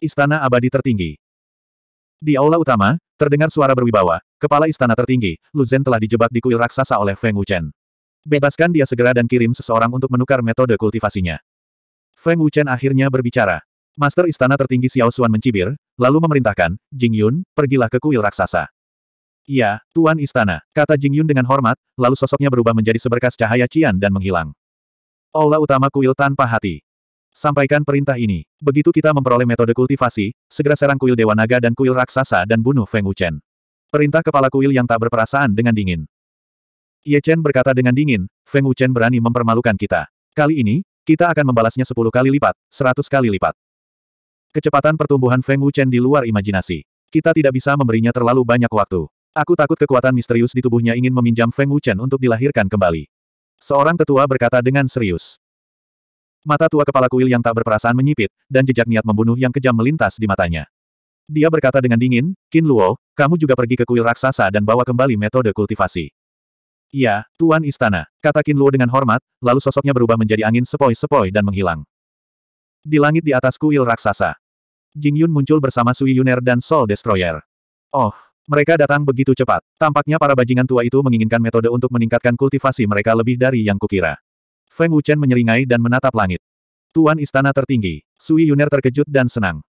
Istana Abadi Tertinggi Di aula utama, terdengar suara berwibawa, kepala istana tertinggi, Luzen telah dijebak di kuil raksasa oleh Feng Wuchen. Bebaskan dia segera dan kirim seseorang untuk menukar metode kultivasinya. Feng Wuchen akhirnya berbicara. Master istana tertinggi Xiao Xuan mencibir, lalu memerintahkan, Jing Yun, pergilah ke kuil raksasa. Ya, Tuan Istana, kata Jing Yun dengan hormat, lalu sosoknya berubah menjadi seberkas cahaya cian dan menghilang. Aula utama kuil tanpa hati. Sampaikan perintah ini. Begitu kita memperoleh metode kultivasi, segera serang kuil Dewa Naga dan kuil Raksasa dan bunuh Feng Wuchen. Perintah kepala kuil yang tak berperasaan dengan dingin. Ye Chen berkata dengan dingin, Feng Wuchen berani mempermalukan kita. Kali ini, kita akan membalasnya sepuluh kali lipat, seratus kali lipat. Kecepatan pertumbuhan Feng Wuchen di luar imajinasi. Kita tidak bisa memberinya terlalu banyak waktu. Aku takut kekuatan misterius di tubuhnya ingin meminjam Feng Wuchen untuk dilahirkan kembali. Seorang tetua berkata dengan serius. Mata tua kepala kuil yang tak berperasaan menyipit, dan jejak niat membunuh yang kejam melintas di matanya. Dia berkata dengan dingin, Qin Luo, kamu juga pergi ke kuil raksasa dan bawa kembali metode kultivasi. "Ya, Tuan Istana, kata Qin Luo dengan hormat, lalu sosoknya berubah menjadi angin sepoi-sepoi dan menghilang. Di langit di atas kuil raksasa, Jing Yun muncul bersama Sui Yuner dan Soul Destroyer. Oh, mereka datang begitu cepat. Tampaknya para bajingan tua itu menginginkan metode untuk meningkatkan kultivasi mereka lebih dari yang kukira. Feng Wuchen menyeringai dan menatap langit. Tuan istana tertinggi, Sui Yuner terkejut dan senang.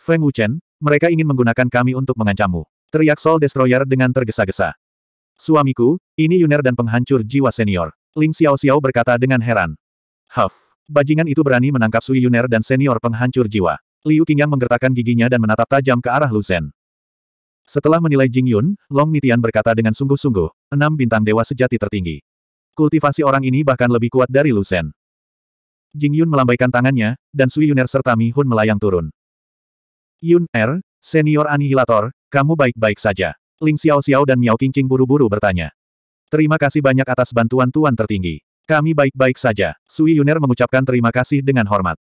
Feng Wuchen, mereka ingin menggunakan kami untuk mengancammu. Teriak Sol Destroyer dengan tergesa-gesa. Suamiku, ini Yuner dan penghancur jiwa senior. Ling Xiao Xiao berkata dengan heran. Huff, bajingan itu berani menangkap Sui Yuner dan senior penghancur jiwa. Liu Qingyang menggertakkan giginya dan menatap tajam ke arah Luzen. Setelah menilai Jing Yun, Long Nitian berkata dengan sungguh-sungguh, enam bintang dewa sejati tertinggi. Kultivasi orang ini bahkan lebih kuat dari Lusen. Jing Yun melambaikan tangannya, dan Sui Yuner serta Mi Hun melayang turun. Yun Er, senior anihilator, kamu baik-baik saja. Ling Xiao Xiao dan Miao Qingqing buru-buru bertanya. Terima kasih banyak atas bantuan Tuan tertinggi. Kami baik-baik saja. Sui Yuner mengucapkan terima kasih dengan hormat.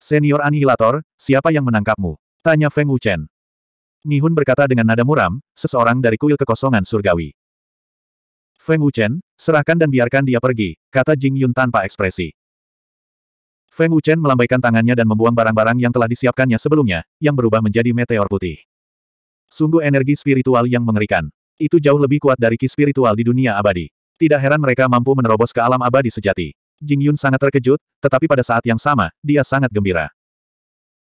Senior Anihilator, siapa yang menangkapmu? Tanya Feng Wuchen. Mi Hun berkata dengan nada muram, seseorang dari kuil kekosongan surgawi. Feng Wuchen, serahkan dan biarkan dia pergi, kata Jing Yun tanpa ekspresi. Feng Wuchen melambaikan tangannya dan membuang barang-barang yang telah disiapkannya sebelumnya, yang berubah menjadi meteor putih. Sungguh energi spiritual yang mengerikan. Itu jauh lebih kuat dari ki spiritual di dunia abadi. Tidak heran mereka mampu menerobos ke alam abadi sejati. Jing Yun sangat terkejut, tetapi pada saat yang sama, dia sangat gembira.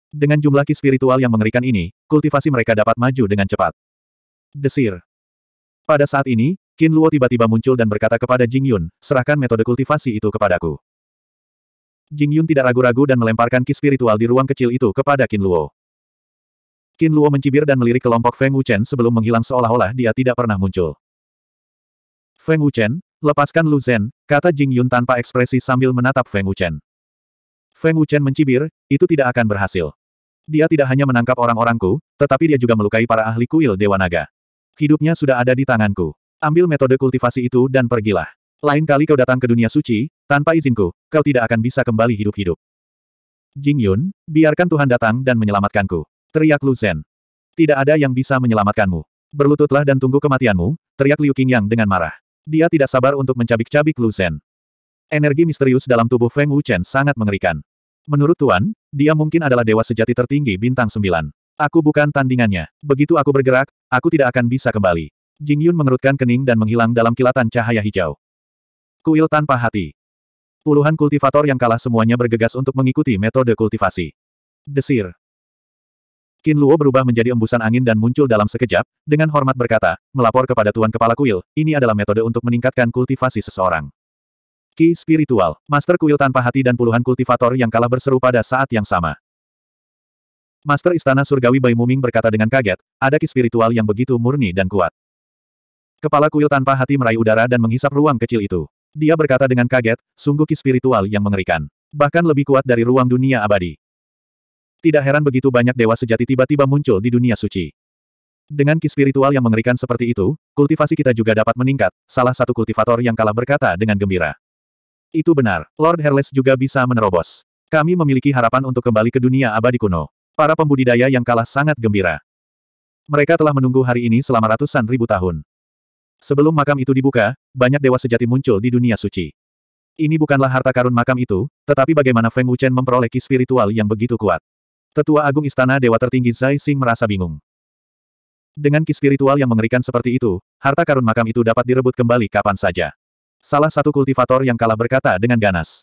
Dengan jumlah ki spiritual yang mengerikan ini, kultivasi mereka dapat maju dengan cepat. Desir. Pada saat ini, Qin Luo tiba-tiba muncul dan berkata kepada Jing Yun, serahkan metode kultivasi itu kepadaku. Jing Yun tidak ragu-ragu dan melemparkan ki spiritual di ruang kecil itu kepada Qin Luo. Qin Luo mencibir dan melirik kelompok Feng Wuchen sebelum menghilang seolah-olah dia tidak pernah muncul. Feng Wuchen, lepaskan Lu Zhen, kata Jing Yun tanpa ekspresi sambil menatap Feng Wuchen. Feng Wuchen mencibir, itu tidak akan berhasil. Dia tidak hanya menangkap orang-orangku, tetapi dia juga melukai para ahli kuil Dewa Naga. Hidupnya sudah ada di tanganku. Ambil metode kultivasi itu dan pergilah. Lain kali kau datang ke dunia suci, tanpa izinku, kau tidak akan bisa kembali hidup-hidup. Jing Yun, biarkan Tuhan datang dan menyelamatkanku. Teriak Lu Zhen. Tidak ada yang bisa menyelamatkanmu. Berlututlah dan tunggu kematianmu, teriak Liu Qingyang dengan marah. Dia tidak sabar untuk mencabik-cabik Lu Zhen. Energi misterius dalam tubuh Feng Wuchen sangat mengerikan. Menurut Tuan, dia mungkin adalah dewa sejati tertinggi bintang sembilan. Aku bukan tandingannya. Begitu aku bergerak, aku tidak akan bisa kembali. Jing Yun mengerutkan kening dan menghilang dalam kilatan cahaya hijau. Kuil tanpa hati. Puluhan kultivator yang kalah semuanya bergegas untuk mengikuti metode kultivasi. Desir. Qin Luo berubah menjadi embusan angin dan muncul dalam sekejap, dengan hormat berkata, melapor kepada Tuan Kepala Kuil, ini adalah metode untuk meningkatkan kultivasi seseorang. Ki Spiritual, Master Kuil tanpa hati dan puluhan kultivator yang kalah berseru pada saat yang sama. Master Istana Surgawi Bai Muming berkata dengan kaget, ada ki spiritual yang begitu murni dan kuat. Kepala kuil tanpa hati meraih udara dan menghisap ruang kecil itu. Dia berkata dengan kaget, sungguh ki spiritual yang mengerikan. Bahkan lebih kuat dari ruang dunia abadi. Tidak heran begitu banyak dewa sejati tiba-tiba muncul di dunia suci. Dengan ki spiritual yang mengerikan seperti itu, kultivasi kita juga dapat meningkat, salah satu kultivator yang kalah berkata dengan gembira. Itu benar, Lord Herles juga bisa menerobos. Kami memiliki harapan untuk kembali ke dunia abadi kuno. Para pembudidaya yang kalah sangat gembira. Mereka telah menunggu hari ini selama ratusan ribu tahun. Sebelum makam itu dibuka, banyak dewa sejati muncul di dunia suci. Ini bukanlah harta karun makam itu, tetapi bagaimana Feng Wuchen memperoleh ki spiritual yang begitu kuat. Tetua Agung Istana Dewa Tertinggi Zai Xing merasa bingung. Dengan ki spiritual yang mengerikan seperti itu, harta karun makam itu dapat direbut kembali kapan saja. Salah satu kultivator yang kalah berkata dengan ganas.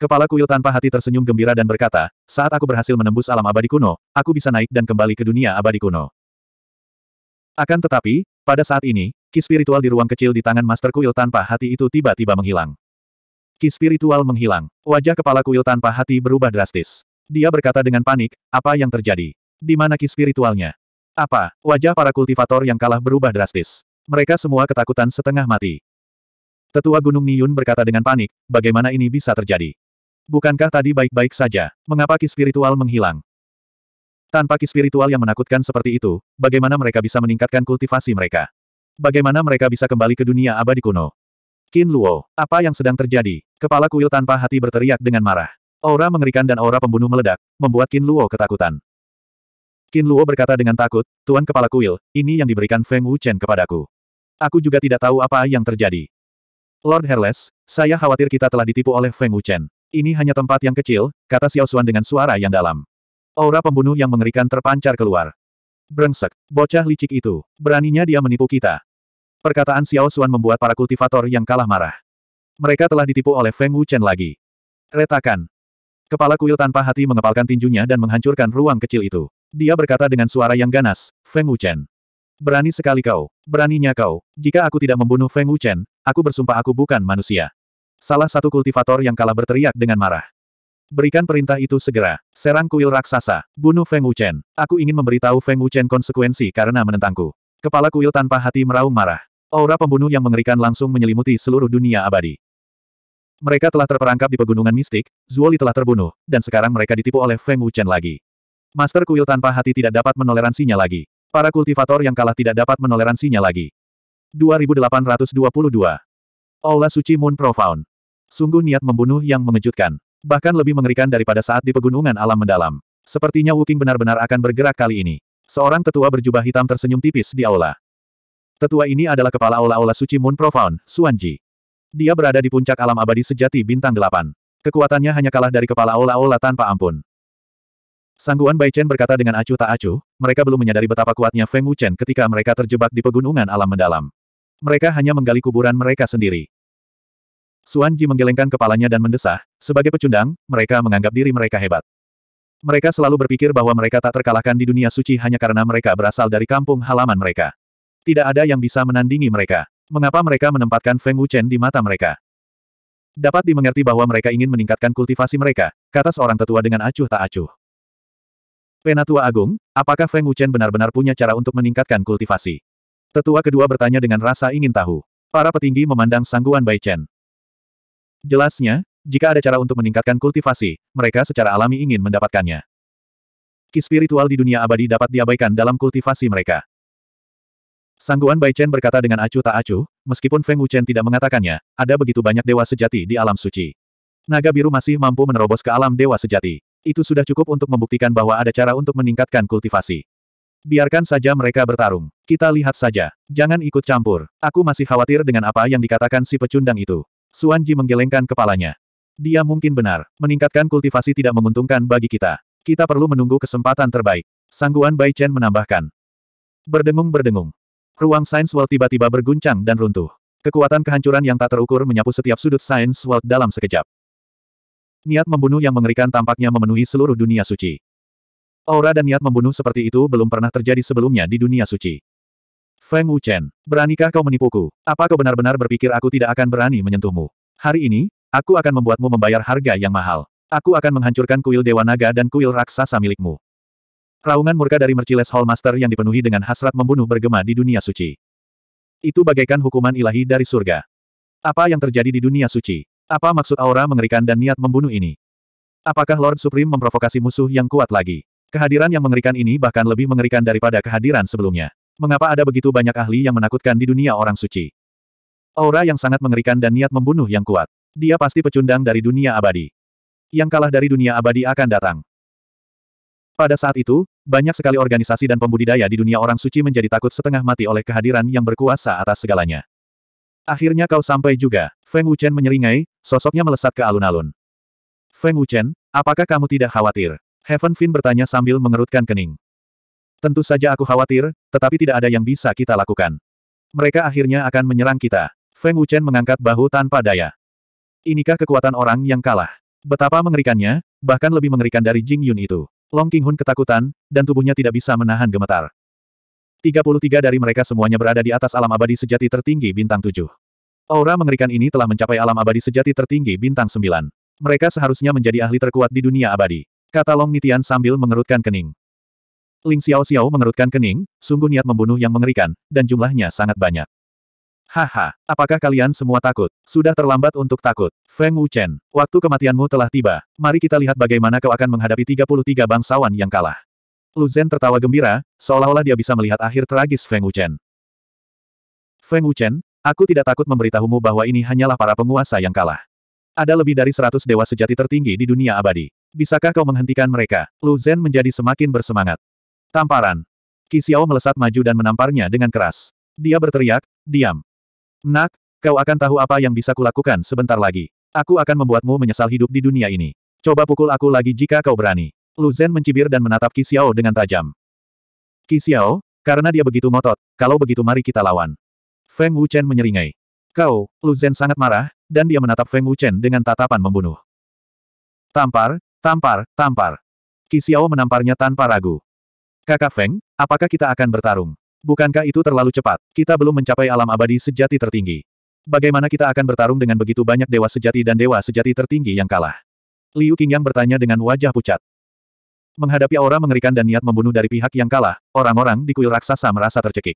Kepala kuil tanpa hati tersenyum gembira dan berkata, saat aku berhasil menembus alam abadi kuno, aku bisa naik dan kembali ke dunia abadi kuno. Akan tetapi, pada saat ini, ki spiritual di ruang kecil di tangan Master Kuil tanpa hati itu tiba-tiba menghilang. Ki spiritual menghilang. Wajah kepala kuil tanpa hati berubah drastis. Dia berkata dengan panik, apa yang terjadi? Di mana ki spiritualnya? Apa? Wajah para kultivator yang kalah berubah drastis. Mereka semua ketakutan setengah mati. Tetua Gunung Niyun berkata dengan panik, bagaimana ini bisa terjadi? Bukankah tadi baik-baik saja? Mengapa ki spiritual menghilang? Tanpa ki spiritual yang menakutkan seperti itu, bagaimana mereka bisa meningkatkan kultivasi mereka? Bagaimana mereka bisa kembali ke dunia abadi kuno? Qin Luo, apa yang sedang terjadi? Kepala kuil tanpa hati berteriak dengan marah. Aura mengerikan dan aura pembunuh meledak, membuat Qin Luo ketakutan. Qin Luo berkata dengan takut, Tuan Kepala Kuil, ini yang diberikan Feng Wuchen kepadaku. Aku juga tidak tahu apa yang terjadi. Lord Herles, saya khawatir kita telah ditipu oleh Feng Wuchen. Ini hanya tempat yang kecil, kata Xiao Xuan dengan suara yang dalam. Aura pembunuh yang mengerikan terpancar keluar. Brengsek, bocah licik itu, beraninya dia menipu kita. Perkataan Xiao Xuan membuat para kultivator yang kalah marah. Mereka telah ditipu oleh Feng Wuchen lagi. Retakan. Kepala kuil tanpa hati mengepalkan tinjunya dan menghancurkan ruang kecil itu. Dia berkata dengan suara yang ganas, Feng Wuchen. Berani sekali kau, beraninya kau, jika aku tidak membunuh Feng Wuchen, aku bersumpah aku bukan manusia. Salah satu kultivator yang kalah berteriak dengan marah. Berikan perintah itu segera. Serang kuil raksasa. Bunuh Feng Wuchen. Aku ingin memberitahu Feng Wuchen konsekuensi karena menentangku. Kepala kuil tanpa hati meraung marah. Aura pembunuh yang mengerikan langsung menyelimuti seluruh dunia abadi. Mereka telah terperangkap di pegunungan mistik, Zuoli telah terbunuh, dan sekarang mereka ditipu oleh Feng Wuchen lagi. Master kuil tanpa hati tidak dapat menoleransinya lagi. Para kultivator yang kalah tidak dapat menoleransinya lagi. 2822. Aula Suci Moon Profound. Sungguh niat membunuh yang mengejutkan. Bahkan lebih mengerikan daripada saat di pegunungan alam mendalam. Sepertinya Wuking benar-benar akan bergerak kali ini. Seorang tetua berjubah hitam tersenyum tipis di aula. Tetua ini adalah kepala aula-aula suci Moon Profound, Suanji. Dia berada di puncak alam abadi sejati bintang delapan. Kekuatannya hanya kalah dari kepala aula-aula tanpa ampun. Sangguan Chen berkata dengan acuh tak acuh, mereka belum menyadari betapa kuatnya Feng Wuchen ketika mereka terjebak di pegunungan alam mendalam. Mereka hanya menggali kuburan mereka sendiri. Suan Ji menggelengkan kepalanya dan mendesah, sebagai pecundang, mereka menganggap diri mereka hebat. Mereka selalu berpikir bahwa mereka tak terkalahkan di dunia suci hanya karena mereka berasal dari kampung halaman mereka. Tidak ada yang bisa menandingi mereka. Mengapa mereka menempatkan Feng Wuchen di mata mereka? Dapat dimengerti bahwa mereka ingin meningkatkan kultivasi mereka, kata seorang tetua dengan acuh tak acuh. Penatua Agung, apakah Feng Wuchen benar-benar punya cara untuk meningkatkan kultivasi? Tetua kedua bertanya dengan rasa ingin tahu. Para petinggi memandang sangguan Bai Chen. Jelasnya, jika ada cara untuk meningkatkan kultivasi, mereka secara alami ingin mendapatkannya. Ki spiritual di dunia abadi dapat diabaikan dalam kultivasi mereka. Sangguan Bai Chen berkata dengan acuh tak acuh, meskipun Feng Wuchen tidak mengatakannya, ada begitu banyak dewa sejati di alam suci. Naga biru masih mampu menerobos ke alam dewa sejati. Itu sudah cukup untuk membuktikan bahwa ada cara untuk meningkatkan kultivasi. Biarkan saja mereka bertarung. Kita lihat saja. Jangan ikut campur. Aku masih khawatir dengan apa yang dikatakan si pecundang itu. Suan menggelengkan kepalanya. Dia mungkin benar, meningkatkan kultivasi tidak menguntungkan bagi kita. Kita perlu menunggu kesempatan terbaik. Sangguan Bai Chen menambahkan. Berdengung-berdengung. Ruang Sains World tiba-tiba berguncang dan runtuh. Kekuatan kehancuran yang tak terukur menyapu setiap sudut Sains World dalam sekejap. Niat membunuh yang mengerikan tampaknya memenuhi seluruh dunia suci. Aura dan niat membunuh seperti itu belum pernah terjadi sebelumnya di dunia suci. Feng Wu Chen, beranikah kau menipuku? Apa kau benar-benar berpikir aku tidak akan berani menyentuhmu? Hari ini, aku akan membuatmu membayar harga yang mahal. Aku akan menghancurkan kuil Dewa Naga dan kuil raksasa milikmu. Raungan murka dari Merciless Hallmaster yang dipenuhi dengan hasrat membunuh bergema di dunia suci. Itu bagaikan hukuman ilahi dari surga. Apa yang terjadi di dunia suci? Apa maksud aura mengerikan dan niat membunuh ini? Apakah Lord Supreme memprovokasi musuh yang kuat lagi? Kehadiran yang mengerikan ini bahkan lebih mengerikan daripada kehadiran sebelumnya. Mengapa ada begitu banyak ahli yang menakutkan di dunia orang suci? Aura yang sangat mengerikan dan niat membunuh yang kuat. Dia pasti pecundang dari dunia abadi. Yang kalah dari dunia abadi akan datang. Pada saat itu, banyak sekali organisasi dan pembudidaya di dunia orang suci menjadi takut setengah mati oleh kehadiran yang berkuasa atas segalanya. Akhirnya kau sampai juga, Feng Wuchen menyeringai, sosoknya melesat ke alun-alun. Feng Wuchen, apakah kamu tidak khawatir? Heaven Fin bertanya sambil mengerutkan kening. Tentu saja aku khawatir, tetapi tidak ada yang bisa kita lakukan. Mereka akhirnya akan menyerang kita. Feng Wuchen mengangkat bahu tanpa daya. Inikah kekuatan orang yang kalah? Betapa mengerikannya, bahkan lebih mengerikan dari Jing Yun itu. Long Hun ketakutan, dan tubuhnya tidak bisa menahan gemetar. 33 dari mereka semuanya berada di atas alam abadi sejati tertinggi bintang 7. Aura mengerikan ini telah mencapai alam abadi sejati tertinggi bintang 9. Mereka seharusnya menjadi ahli terkuat di dunia abadi. Kata Long Nitian sambil mengerutkan kening. Ling Xiao Xiao mengerutkan kening, sungguh niat membunuh yang mengerikan, dan jumlahnya sangat banyak. Haha, apakah kalian semua takut? Sudah terlambat untuk takut. Feng Wuchen, waktu kematianmu telah tiba. Mari kita lihat bagaimana kau akan menghadapi 33 bangsawan yang kalah. Lu Zhen tertawa gembira, seolah-olah dia bisa melihat akhir tragis Feng Wuchen. Feng Wuchen, aku tidak takut memberitahumu bahwa ini hanyalah para penguasa yang kalah. Ada lebih dari seratus dewa sejati tertinggi di dunia abadi. Bisakah kau menghentikan mereka? Lu Zhen menjadi semakin bersemangat. Tamparan. Qi Xiao melesat maju dan menamparnya dengan keras. Dia berteriak, diam. Nak, kau akan tahu apa yang bisa kulakukan sebentar lagi. Aku akan membuatmu menyesal hidup di dunia ini. Coba pukul aku lagi jika kau berani. Lu Zhen mencibir dan menatap Qi Xiao dengan tajam. Qi Xiao, karena dia begitu ngotot, kalau begitu mari kita lawan. Feng Wuchen menyeringai. Kau, Lu Zhen sangat marah, dan dia menatap Feng Wuchen dengan tatapan membunuh. Tampar, tampar, tampar. Qi Xiao menamparnya tanpa ragu. Kakak Feng, apakah kita akan bertarung? Bukankah itu terlalu cepat? Kita belum mencapai alam abadi sejati tertinggi. Bagaimana kita akan bertarung dengan begitu banyak dewa sejati dan dewa sejati tertinggi yang kalah? Liu Qingyang bertanya dengan wajah pucat. Menghadapi aura mengerikan dan niat membunuh dari pihak yang kalah, orang-orang di kuil raksasa merasa tercekik.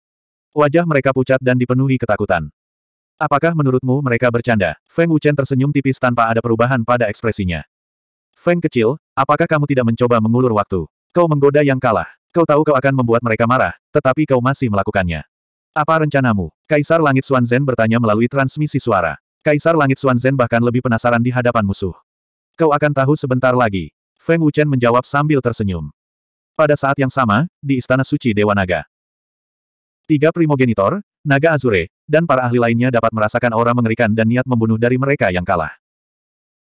Wajah mereka pucat dan dipenuhi ketakutan. Apakah menurutmu mereka bercanda? Feng Wuchen tersenyum tipis tanpa ada perubahan pada ekspresinya. Feng kecil, apakah kamu tidak mencoba mengulur waktu? Kau menggoda yang kalah. Kau tahu kau akan membuat mereka marah, tetapi kau masih melakukannya. Apa rencanamu? Kaisar Langit Xuanzhen bertanya melalui transmisi suara. Kaisar Langit Xuanzhen bahkan lebih penasaran di hadapan musuh. Kau akan tahu sebentar lagi. Feng Wuchen menjawab sambil tersenyum. Pada saat yang sama, di Istana Suci Dewa Naga. Tiga primogenitor, Naga Azure, dan para ahli lainnya dapat merasakan aura mengerikan dan niat membunuh dari mereka yang kalah.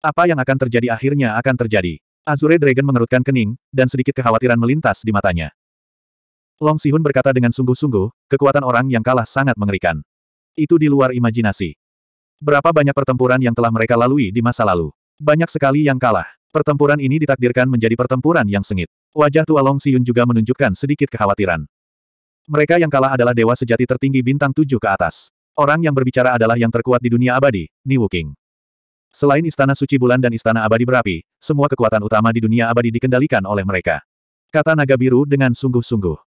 Apa yang akan terjadi akhirnya akan terjadi. Azure Dragon mengerutkan kening, dan sedikit kekhawatiran melintas di matanya. Long Sihun berkata dengan sungguh-sungguh, kekuatan orang yang kalah sangat mengerikan. Itu di luar imajinasi. Berapa banyak pertempuran yang telah mereka lalui di masa lalu. Banyak sekali yang kalah. Pertempuran ini ditakdirkan menjadi pertempuran yang sengit. Wajah tua Long Siyun juga menunjukkan sedikit kekhawatiran. Mereka yang kalah adalah dewa sejati tertinggi bintang tujuh ke atas. Orang yang berbicara adalah yang terkuat di dunia abadi, Ni King. Selain Istana Suci Bulan dan Istana Abadi Berapi, semua kekuatan utama di dunia abadi dikendalikan oleh mereka. Kata Naga Biru dengan sungguh-sungguh.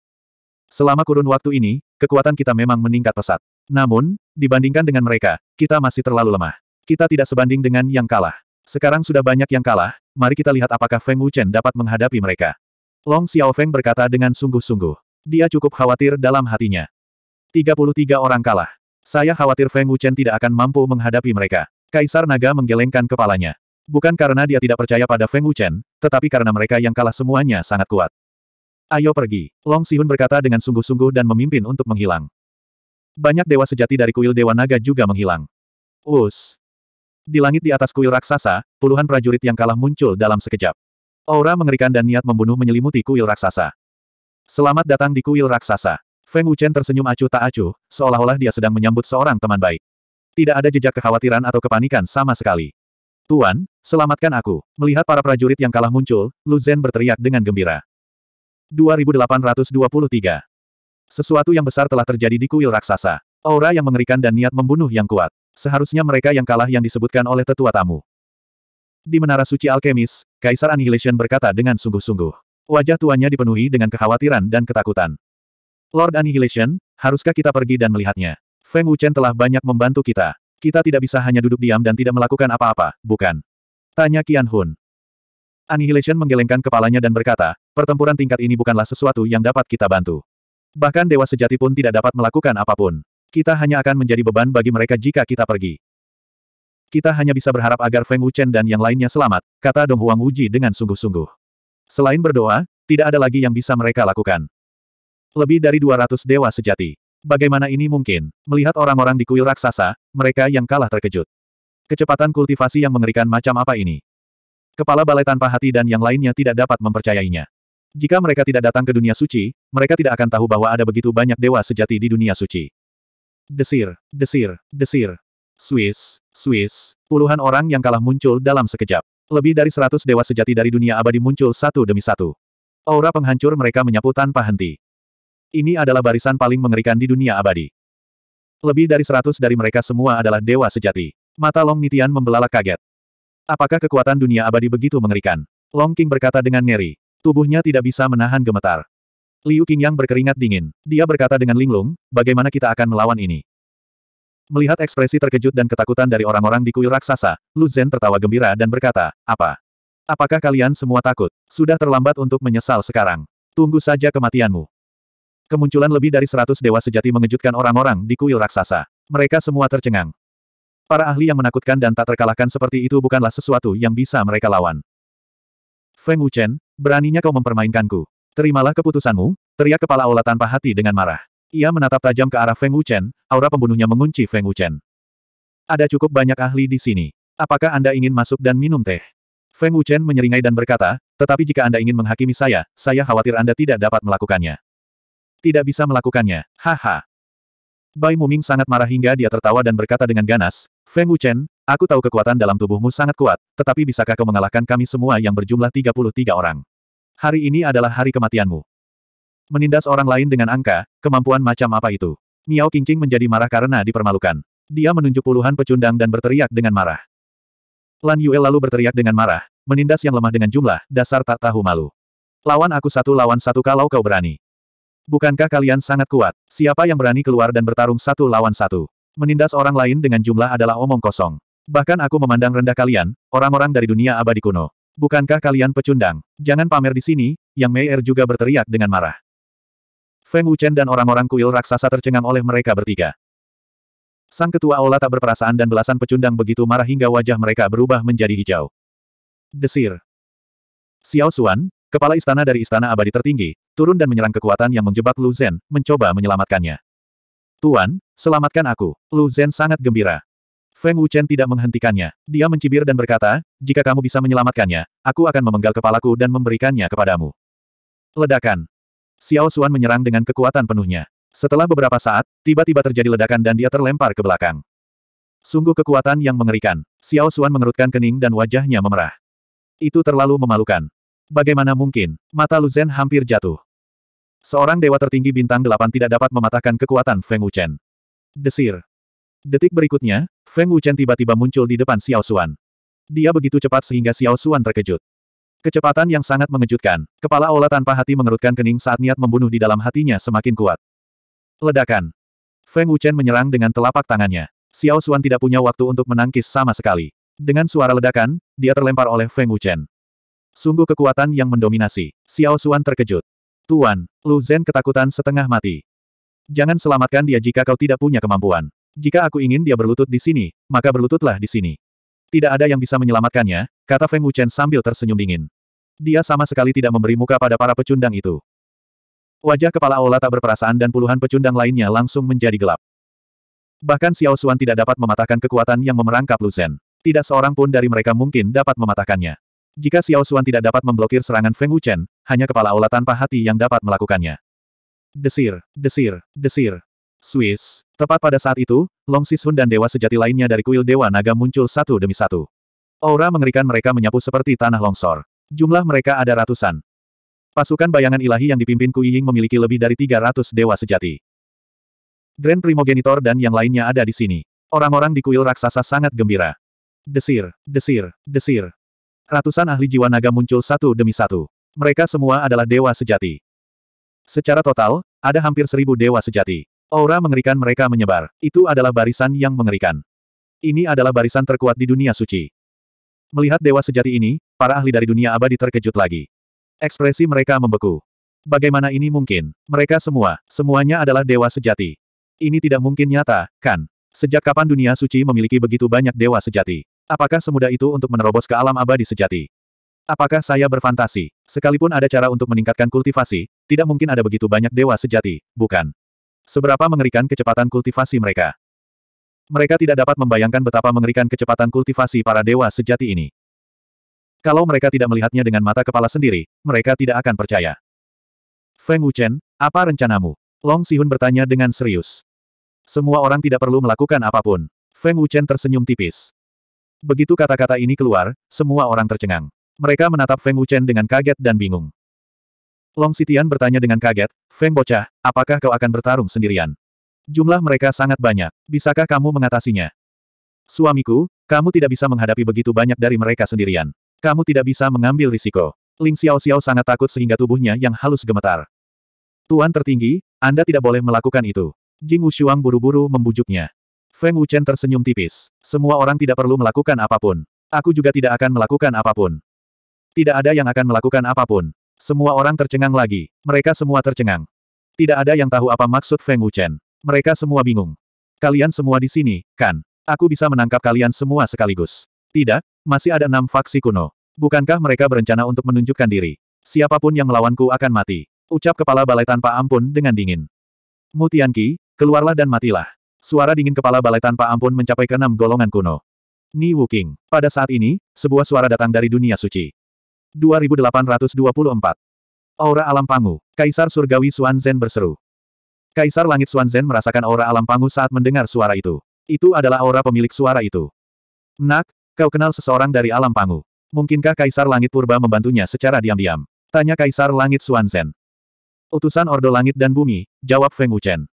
Selama kurun waktu ini, kekuatan kita memang meningkat pesat. Namun, dibandingkan dengan mereka, kita masih terlalu lemah. Kita tidak sebanding dengan yang kalah. Sekarang sudah banyak yang kalah, mari kita lihat apakah Feng Wuchen dapat menghadapi mereka. Long Xiao Feng berkata dengan sungguh-sungguh. Dia cukup khawatir dalam hatinya. 33 orang kalah. Saya khawatir Feng Wuchen tidak akan mampu menghadapi mereka. Kaisar Naga menggelengkan kepalanya. Bukan karena dia tidak percaya pada Feng Wuchen, tetapi karena mereka yang kalah semuanya sangat kuat. Ayo pergi. Long Sihun berkata dengan sungguh-sungguh dan memimpin untuk menghilang. Banyak dewa sejati dari kuil Dewa Naga juga menghilang. Us. Di langit di atas kuil raksasa, puluhan prajurit yang kalah muncul dalam sekejap. Aura mengerikan dan niat membunuh menyelimuti kuil raksasa. Selamat datang di kuil raksasa. Feng Wuchen tersenyum acuh tak acuh, seolah-olah dia sedang menyambut seorang teman baik. Tidak ada jejak kekhawatiran atau kepanikan sama sekali. Tuan, selamatkan aku. Melihat para prajurit yang kalah muncul, Lu Zhen berteriak dengan gembira. 2823. Sesuatu yang besar telah terjadi di kuil raksasa. Aura yang mengerikan dan niat membunuh yang kuat. Seharusnya mereka yang kalah yang disebutkan oleh tetua tamu. Di Menara Suci Alkemis, Kaisar Annihilation berkata dengan sungguh-sungguh. Wajah tuannya dipenuhi dengan kekhawatiran dan ketakutan. Lord Annihilation, haruskah kita pergi dan melihatnya? Feng Wuchen telah banyak membantu kita. Kita tidak bisa hanya duduk diam dan tidak melakukan apa-apa, bukan? Tanya Qian Hun. Annihilation menggelengkan kepalanya dan berkata, pertempuran tingkat ini bukanlah sesuatu yang dapat kita bantu. Bahkan dewa sejati pun tidak dapat melakukan apapun. Kita hanya akan menjadi beban bagi mereka jika kita pergi. Kita hanya bisa berharap agar Feng Wuchen dan yang lainnya selamat, kata Dong Huang Wuji dengan sungguh-sungguh. Selain berdoa, tidak ada lagi yang bisa mereka lakukan. Lebih dari 200 dewa sejati. Bagaimana ini mungkin? Melihat orang-orang di kuil raksasa, mereka yang kalah terkejut. Kecepatan kultivasi yang mengerikan macam apa ini? Kepala balai tanpa hati dan yang lainnya tidak dapat mempercayainya. Jika mereka tidak datang ke dunia suci, mereka tidak akan tahu bahwa ada begitu banyak dewa sejati di dunia suci. Desir, desir, desir. Swiss, Swiss. Puluhan orang yang kalah muncul dalam sekejap. Lebih dari seratus dewa sejati dari dunia abadi muncul satu demi satu. Aura penghancur mereka menyapu tanpa henti. Ini adalah barisan paling mengerikan di dunia abadi. Lebih dari seratus dari mereka semua adalah dewa sejati. Mata Long Nitian membelalak kaget. Apakah kekuatan dunia abadi begitu mengerikan? Long King berkata dengan ngeri. Tubuhnya tidak bisa menahan gemetar. Liu Qing yang berkeringat dingin. Dia berkata dengan linglung, bagaimana kita akan melawan ini? Melihat ekspresi terkejut dan ketakutan dari orang-orang di kuil raksasa, Lu Zhen tertawa gembira dan berkata, apa? Apakah kalian semua takut? Sudah terlambat untuk menyesal sekarang. Tunggu saja kematianmu. Kemunculan lebih dari seratus dewa sejati mengejutkan orang-orang di kuil raksasa. Mereka semua tercengang. Para ahli yang menakutkan dan tak terkalahkan seperti itu bukanlah sesuatu yang bisa mereka lawan. Feng Wuchen, beraninya kau mempermainkanku. Terimalah keputusanmu, teriak kepala Aula tanpa hati dengan marah. Ia menatap tajam ke arah Feng Wuchen, aura pembunuhnya mengunci Feng Wuchen. Ada cukup banyak ahli di sini. Apakah Anda ingin masuk dan minum teh? Feng Wuchen menyeringai dan berkata, tetapi jika Anda ingin menghakimi saya, saya khawatir Anda tidak dapat melakukannya. Tidak bisa melakukannya, haha. Bai Muming sangat marah hingga dia tertawa dan berkata dengan ganas, Feng Wuchen, aku tahu kekuatan dalam tubuhmu sangat kuat, tetapi bisakah kau mengalahkan kami semua yang berjumlah 33 orang? Hari ini adalah hari kematianmu. Menindas orang lain dengan angka, kemampuan macam apa itu? Miao Qingqing menjadi marah karena dipermalukan. Dia menunjuk puluhan pecundang dan berteriak dengan marah. Lan Yue lalu berteriak dengan marah, menindas yang lemah dengan jumlah, dasar tak tahu malu. Lawan aku satu lawan satu kalau kau berani. Bukankah kalian sangat kuat? Siapa yang berani keluar dan bertarung satu lawan satu? Menindas orang lain dengan jumlah adalah omong kosong. Bahkan aku memandang rendah kalian, orang-orang dari dunia abadi kuno. Bukankah kalian pecundang? Jangan pamer di sini, yang Meier juga berteriak dengan marah. Feng Wuchen dan orang-orang kuil raksasa tercengang oleh mereka bertiga. Sang ketua aula tak berperasaan dan belasan pecundang begitu marah hingga wajah mereka berubah menjadi hijau. Desir. Xiao Xuan, Kepala istana dari istana abadi tertinggi, turun dan menyerang kekuatan yang menjebak Lu Zhen, mencoba menyelamatkannya. Tuan, selamatkan aku. Lu Zhen sangat gembira. Feng Wuchen tidak menghentikannya. Dia mencibir dan berkata, jika kamu bisa menyelamatkannya, aku akan memenggal kepalaku dan memberikannya kepadamu. Ledakan. Xiao Xuan menyerang dengan kekuatan penuhnya. Setelah beberapa saat, tiba-tiba terjadi ledakan dan dia terlempar ke belakang. Sungguh kekuatan yang mengerikan. Xiao Xuan mengerutkan kening dan wajahnya memerah. Itu terlalu memalukan. Bagaimana mungkin? Mata Luzen hampir jatuh. Seorang dewa tertinggi bintang delapan tidak dapat mematahkan kekuatan Feng Wuchen. Desir. Detik berikutnya, Feng Wuchen tiba-tiba muncul di depan Xiao Xuan. Dia begitu cepat sehingga Xiao Xuan terkejut. Kecepatan yang sangat mengejutkan. Kepala Ola tanpa hati mengerutkan kening saat niat membunuh di dalam hatinya semakin kuat. Ledakan. Feng Wuchen menyerang dengan telapak tangannya. Xiao Xuan tidak punya waktu untuk menangkis sama sekali. Dengan suara ledakan, dia terlempar oleh Feng Wuchen. Sungguh kekuatan yang mendominasi. Xiao Xuan terkejut. Tuan, Lu Zhen ketakutan setengah mati. Jangan selamatkan dia jika kau tidak punya kemampuan. Jika aku ingin dia berlutut di sini, maka berlututlah di sini. Tidak ada yang bisa menyelamatkannya, kata Feng Wuchen sambil tersenyum dingin. Dia sama sekali tidak memberi muka pada para pecundang itu. Wajah kepala Aula tak berperasaan dan puluhan pecundang lainnya langsung menjadi gelap. Bahkan Xiao Xuan tidak dapat mematahkan kekuatan yang memerangkap Lu Zhen. Tidak seorang pun dari mereka mungkin dapat mematahkannya. Jika Xiao Xuan tidak dapat memblokir serangan Feng Wuchen, hanya kepala aula tanpa hati yang dapat melakukannya. Desir, desir, desir. Swiss. Tepat pada saat itu, Long Sisun dan dewa sejati lainnya dari kuil Dewa Naga muncul satu demi satu. Aura mengerikan mereka menyapu seperti tanah longsor. Jumlah mereka ada ratusan. Pasukan bayangan ilahi yang dipimpin Kui Ying memiliki lebih dari 300 dewa sejati. Grand Primogenitor dan yang lainnya ada di sini. Orang-orang di kuil raksasa sangat gembira. Desir, desir, desir. Ratusan ahli jiwa naga muncul satu demi satu. Mereka semua adalah dewa sejati. Secara total, ada hampir seribu dewa sejati. Aura mengerikan mereka menyebar. Itu adalah barisan yang mengerikan. Ini adalah barisan terkuat di dunia suci. Melihat dewa sejati ini, para ahli dari dunia abadi terkejut lagi. Ekspresi mereka membeku. Bagaimana ini mungkin? Mereka semua, semuanya adalah dewa sejati. Ini tidak mungkin nyata, kan? Sejak kapan dunia suci memiliki begitu banyak dewa sejati? Apakah semudah itu untuk menerobos ke alam abadi sejati? Apakah saya berfantasi? Sekalipun ada cara untuk meningkatkan kultivasi, tidak mungkin ada begitu banyak dewa sejati, bukan? Seberapa mengerikan kecepatan kultivasi mereka? Mereka tidak dapat membayangkan betapa mengerikan kecepatan kultivasi para dewa sejati ini. Kalau mereka tidak melihatnya dengan mata kepala sendiri, mereka tidak akan percaya. Feng Wuchen, apa rencanamu? Long Sihun bertanya dengan serius. Semua orang tidak perlu melakukan apapun. Feng Wuchen tersenyum tipis. Begitu kata-kata ini keluar, semua orang tercengang. Mereka menatap Feng Wuchen dengan kaget dan bingung. Long Sitian bertanya dengan kaget, Feng Bocah, apakah kau akan bertarung sendirian? Jumlah mereka sangat banyak, bisakah kamu mengatasinya? Suamiku, kamu tidak bisa menghadapi begitu banyak dari mereka sendirian. Kamu tidak bisa mengambil risiko. Ling Xiao Xiao sangat takut sehingga tubuhnya yang halus gemetar. Tuan tertinggi, Anda tidak boleh melakukan itu. Jing Wushuang buru-buru membujuknya. Feng Wuchen tersenyum tipis. Semua orang tidak perlu melakukan apapun. Aku juga tidak akan melakukan apapun. Tidak ada yang akan melakukan apapun. Semua orang tercengang lagi. Mereka semua tercengang. Tidak ada yang tahu apa maksud Feng Wuchen. Mereka semua bingung. Kalian semua di sini, kan? Aku bisa menangkap kalian semua sekaligus. Tidak, masih ada enam faksi kuno. Bukankah mereka berencana untuk menunjukkan diri? Siapapun yang melawanku akan mati. Ucap kepala balai tanpa ampun dengan dingin. Mutianki, keluarlah dan matilah. Suara dingin kepala balai tanpa ampun mencapai keenam golongan kuno. Ni Wuking. Pada saat ini, sebuah suara datang dari dunia suci. 2824. Aura alam pangu. Kaisar surgawi Zen berseru. Kaisar langit Zen merasakan aura alam pangu saat mendengar suara itu. Itu adalah aura pemilik suara itu. Nak, kau kenal seseorang dari alam pangu. Mungkinkah Kaisar Langit Purba membantunya secara diam-diam? Tanya Kaisar Langit Zen. Utusan Ordo Langit dan Bumi, jawab Feng Wuchen.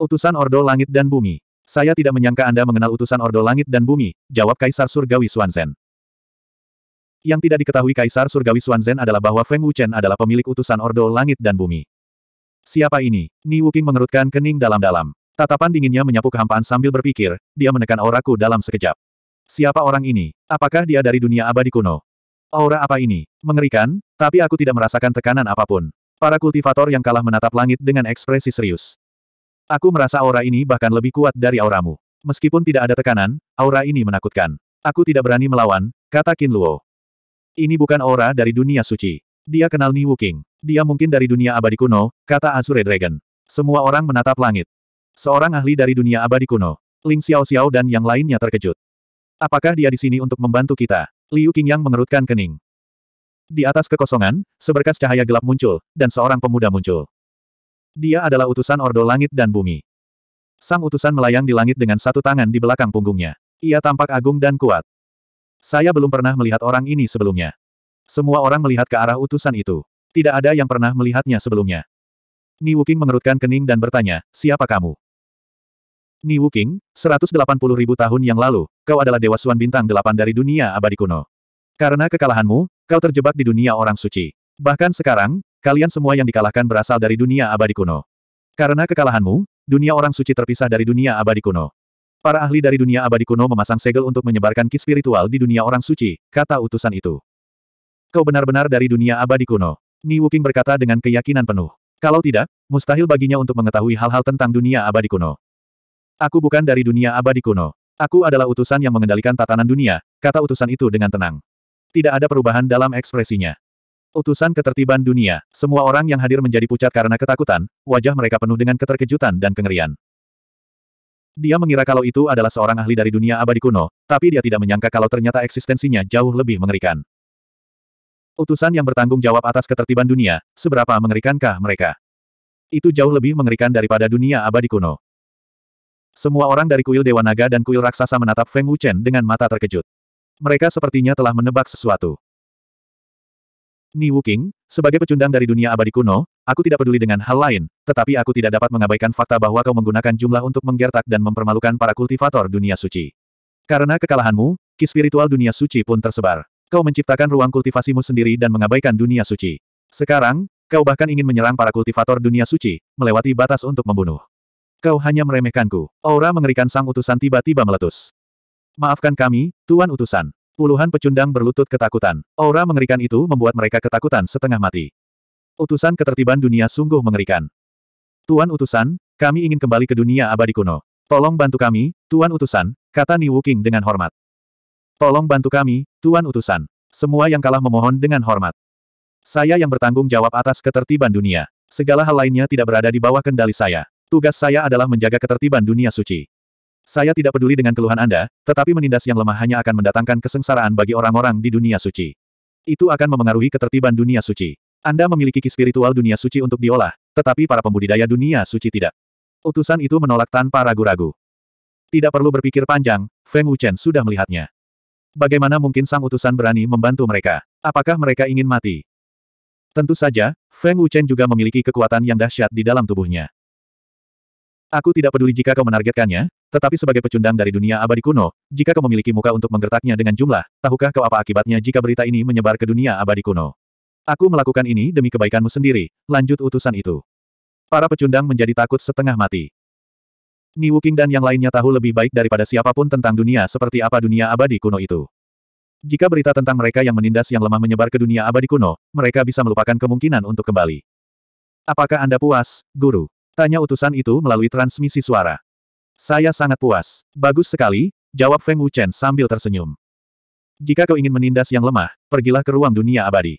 Utusan Ordo Langit dan Bumi. Saya tidak menyangka Anda mengenal utusan Ordo Langit dan Bumi, jawab Kaisar Surgawi Suanzen. Yang tidak diketahui Kaisar Surgawi Suanzen adalah bahwa Feng Wuchen adalah pemilik utusan Ordo Langit dan Bumi. Siapa ini? Ni Wuking mengerutkan kening dalam-dalam. Tatapan dinginnya menyapu kehampaan sambil berpikir, dia menekan auraku dalam sekejap. Siapa orang ini? Apakah dia dari dunia abadi kuno? Aura apa ini? Mengerikan, tapi aku tidak merasakan tekanan apapun. Para kultivator yang kalah menatap langit dengan ekspresi serius. Aku merasa aura ini bahkan lebih kuat dari auramu. Meskipun tidak ada tekanan, aura ini menakutkan. Aku tidak berani melawan, kata Qin Luo. Ini bukan aura dari dunia suci. Dia kenal Ni Wuking. Dia mungkin dari dunia abadi kuno, kata Azure Dragon. Semua orang menatap langit. Seorang ahli dari dunia abadi kuno. Ling Xiao Xiao dan yang lainnya terkejut. Apakah dia di sini untuk membantu kita? Liu yang mengerutkan kening. Di atas kekosongan, seberkas cahaya gelap muncul, dan seorang pemuda muncul. Dia adalah utusan Ordo Langit dan Bumi. Sang utusan melayang di langit dengan satu tangan di belakang punggungnya. Ia tampak agung dan kuat. Saya belum pernah melihat orang ini sebelumnya. Semua orang melihat ke arah utusan itu. Tidak ada yang pernah melihatnya sebelumnya. Ni Wuking mengerutkan kening dan bertanya, siapa kamu? Ni Wuking, 180 ribu tahun yang lalu, kau adalah Dewa Suan Bintang delapan dari dunia abadi kuno. Karena kekalahanmu, kau terjebak di dunia orang suci. Bahkan sekarang, Kalian semua yang dikalahkan berasal dari dunia abadi kuno. Karena kekalahanmu, dunia orang suci terpisah dari dunia abadi kuno. Para ahli dari dunia abadi kuno memasang segel untuk menyebarkan ki spiritual di dunia orang suci, kata utusan itu. Kau benar-benar dari dunia abadi kuno. Ni Wuking berkata dengan keyakinan penuh. Kalau tidak, mustahil baginya untuk mengetahui hal-hal tentang dunia abadi kuno. Aku bukan dari dunia abadi kuno. Aku adalah utusan yang mengendalikan tatanan dunia, kata utusan itu dengan tenang. Tidak ada perubahan dalam ekspresinya. Utusan ketertiban dunia, semua orang yang hadir menjadi pucat karena ketakutan, wajah mereka penuh dengan keterkejutan dan kengerian. Dia mengira kalau itu adalah seorang ahli dari dunia abadi kuno, tapi dia tidak menyangka kalau ternyata eksistensinya jauh lebih mengerikan. Utusan yang bertanggung jawab atas ketertiban dunia, seberapa mengerikankah mereka? Itu jauh lebih mengerikan daripada dunia abadi kuno. Semua orang dari kuil Dewa Naga dan kuil Raksasa menatap Feng Wuchen dengan mata terkejut. Mereka sepertinya telah menebak sesuatu. Ni Wuking, sebagai pecundang dari dunia abadi kuno, aku tidak peduli dengan hal lain, tetapi aku tidak dapat mengabaikan fakta bahwa kau menggunakan jumlah untuk menggertak dan mempermalukan para kultivator dunia suci. Karena kekalahanmu, ki spiritual dunia suci pun tersebar. Kau menciptakan ruang kultivasimu sendiri dan mengabaikan dunia suci. Sekarang, kau bahkan ingin menyerang para kultivator dunia suci, melewati batas untuk membunuh. Kau hanya meremehkanku. Aura mengerikan sang utusan tiba-tiba meletus. Maafkan kami, Tuan Utusan. Puluhan pecundang berlutut ketakutan. Aura mengerikan itu membuat mereka ketakutan setengah mati. Utusan ketertiban dunia sungguh mengerikan. Tuan utusan, kami ingin kembali ke dunia abadi kuno. Tolong bantu kami, Tuan utusan, kata Ni Wuking dengan hormat. Tolong bantu kami, Tuan utusan. Semua yang kalah memohon dengan hormat. Saya yang bertanggung jawab atas ketertiban dunia. Segala hal lainnya tidak berada di bawah kendali saya. Tugas saya adalah menjaga ketertiban dunia suci. Saya tidak peduli dengan keluhan Anda, tetapi menindas yang lemah hanya akan mendatangkan kesengsaraan bagi orang-orang di dunia suci. Itu akan memengaruhi ketertiban dunia suci. Anda memiliki kis spiritual dunia suci untuk diolah, tetapi para pembudidaya dunia suci tidak. Utusan itu menolak tanpa ragu-ragu. Tidak perlu berpikir panjang, Feng Wuchen sudah melihatnya. Bagaimana mungkin sang utusan berani membantu mereka? Apakah mereka ingin mati? Tentu saja, Feng Wuchen juga memiliki kekuatan yang dahsyat di dalam tubuhnya. Aku tidak peduli jika kau menargetkannya, tetapi sebagai pecundang dari dunia abadi kuno, jika kau memiliki muka untuk menggertaknya dengan jumlah, tahukah kau apa akibatnya jika berita ini menyebar ke dunia abadi kuno? Aku melakukan ini demi kebaikanmu sendiri, lanjut utusan itu. Para pecundang menjadi takut setengah mati. Ni Wuking dan yang lainnya tahu lebih baik daripada siapapun tentang dunia seperti apa dunia abadi kuno itu. Jika berita tentang mereka yang menindas yang lemah menyebar ke dunia abadi kuno, mereka bisa melupakan kemungkinan untuk kembali. Apakah Anda puas, Guru? Tanya utusan itu melalui transmisi suara. Saya sangat puas. Bagus sekali, jawab Feng Wuchen sambil tersenyum. Jika kau ingin menindas yang lemah, pergilah ke ruang dunia abadi.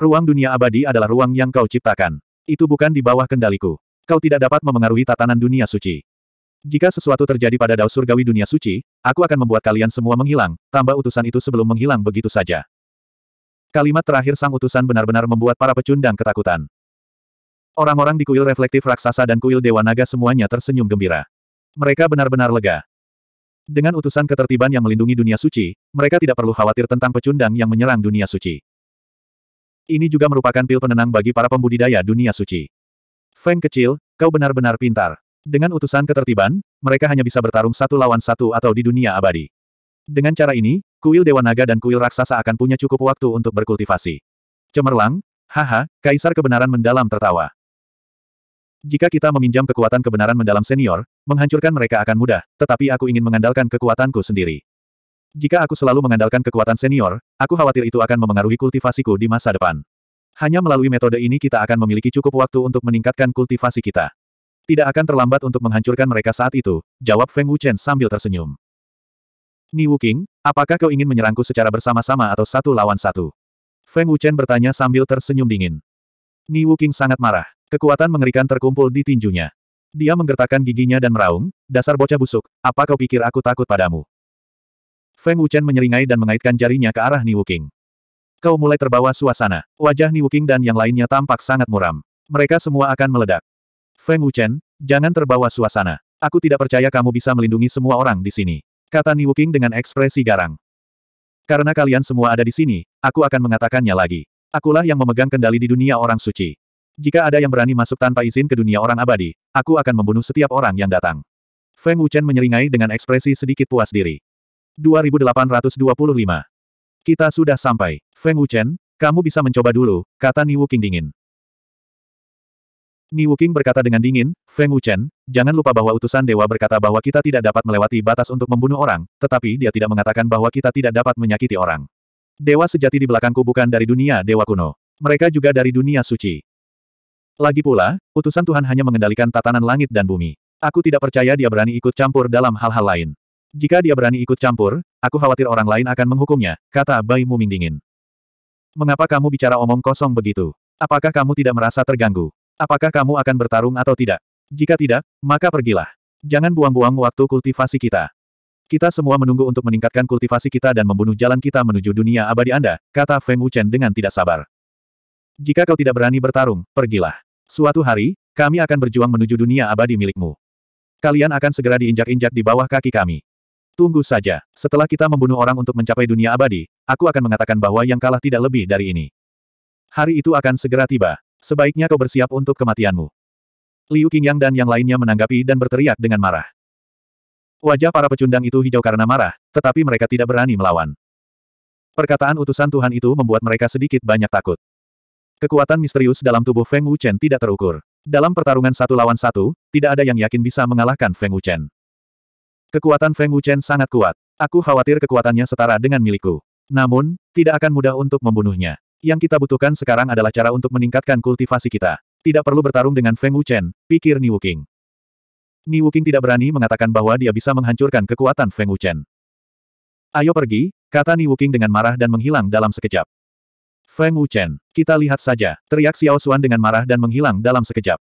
Ruang dunia abadi adalah ruang yang kau ciptakan. Itu bukan di bawah kendaliku. Kau tidak dapat memengaruhi tatanan dunia suci. Jika sesuatu terjadi pada dao surgawi dunia suci, aku akan membuat kalian semua menghilang, tambah utusan itu sebelum menghilang begitu saja. Kalimat terakhir sang utusan benar-benar membuat para pecundang ketakutan. Orang-orang di kuil reflektif raksasa dan kuil Dewa Naga semuanya tersenyum gembira. Mereka benar-benar lega. Dengan utusan ketertiban yang melindungi dunia suci, mereka tidak perlu khawatir tentang pecundang yang menyerang dunia suci. Ini juga merupakan pil penenang bagi para pembudidaya dunia suci. Feng kecil, kau benar-benar pintar. Dengan utusan ketertiban, mereka hanya bisa bertarung satu lawan satu atau di dunia abadi. Dengan cara ini, kuil Dewa Naga dan kuil raksasa akan punya cukup waktu untuk berkultivasi. Cemerlang, haha, Kaisar kebenaran mendalam tertawa. Jika kita meminjam kekuatan kebenaran mendalam senior, menghancurkan mereka akan mudah, tetapi aku ingin mengandalkan kekuatanku sendiri. Jika aku selalu mengandalkan kekuatan senior, aku khawatir itu akan memengaruhi kultivasiku di masa depan. Hanya melalui metode ini kita akan memiliki cukup waktu untuk meningkatkan kultivasi kita. Tidak akan terlambat untuk menghancurkan mereka saat itu, jawab Feng Wuchen sambil tersenyum. Ni Wuking, apakah kau ingin menyerangku secara bersama-sama atau satu lawan satu? Feng Wuchen bertanya sambil tersenyum dingin. Ni Wuking sangat marah. Kekuatan mengerikan terkumpul di tinjunya. Dia menggertakkan giginya dan meraung, dasar bocah busuk, apa kau pikir aku takut padamu? Feng Wuchen menyeringai dan mengaitkan jarinya ke arah Ni Wuking. Kau mulai terbawa suasana, wajah Ni Wuking dan yang lainnya tampak sangat muram. Mereka semua akan meledak. Feng Wuchen, jangan terbawa suasana. Aku tidak percaya kamu bisa melindungi semua orang di sini. Kata Ni Wuking dengan ekspresi garang. Karena kalian semua ada di sini, aku akan mengatakannya lagi. Akulah yang memegang kendali di dunia orang suci. Jika ada yang berani masuk tanpa izin ke dunia orang abadi, aku akan membunuh setiap orang yang datang. Feng Wuchen menyeringai dengan ekspresi sedikit puas diri. 2825. Kita sudah sampai. Feng Wuchen, kamu bisa mencoba dulu, kata Ni Wuking dingin. Ni Wuking berkata dengan dingin, Feng Wuchen, jangan lupa bahwa utusan dewa berkata bahwa kita tidak dapat melewati batas untuk membunuh orang, tetapi dia tidak mengatakan bahwa kita tidak dapat menyakiti orang. Dewa sejati di belakangku bukan dari dunia dewa kuno. Mereka juga dari dunia suci. Lagi pula, utusan Tuhan hanya mengendalikan tatanan langit dan bumi. Aku tidak percaya dia berani ikut campur dalam hal-hal lain. Jika dia berani ikut campur, aku khawatir orang lain akan menghukumnya, kata Bai Muming dingin. Mengapa kamu bicara omong kosong begitu? Apakah kamu tidak merasa terganggu? Apakah kamu akan bertarung atau tidak? Jika tidak, maka pergilah. Jangan buang-buang waktu kultivasi kita. Kita semua menunggu untuk meningkatkan kultivasi kita dan membunuh jalan kita menuju dunia abadi Anda, kata Feng Wuchen dengan tidak sabar. Jika kau tidak berani bertarung, pergilah. Suatu hari, kami akan berjuang menuju dunia abadi milikmu. Kalian akan segera diinjak-injak di bawah kaki kami. Tunggu saja, setelah kita membunuh orang untuk mencapai dunia abadi, aku akan mengatakan bahwa yang kalah tidak lebih dari ini. Hari itu akan segera tiba. Sebaiknya kau bersiap untuk kematianmu. Liu Qingyang dan yang lainnya menanggapi dan berteriak dengan marah. Wajah para pecundang itu hijau karena marah, tetapi mereka tidak berani melawan. Perkataan utusan Tuhan itu membuat mereka sedikit banyak takut. Kekuatan misterius dalam tubuh Feng Wuchen tidak terukur. Dalam pertarungan satu lawan satu, tidak ada yang yakin bisa mengalahkan Feng Wuchen. Kekuatan Feng Wuchen sangat kuat. Aku khawatir kekuatannya setara dengan milikku. Namun, tidak akan mudah untuk membunuhnya. Yang kita butuhkan sekarang adalah cara untuk meningkatkan kultivasi kita. Tidak perlu bertarung dengan Feng Wuchen, pikir Ni Wuking. Ni Wuking tidak berani mengatakan bahwa dia bisa menghancurkan kekuatan Feng Wuchen. Ayo pergi, kata Ni Wuking dengan marah dan menghilang dalam sekejap. Feng Wuchen, kita lihat saja, teriak Xiao Xuan dengan marah dan menghilang dalam sekejap.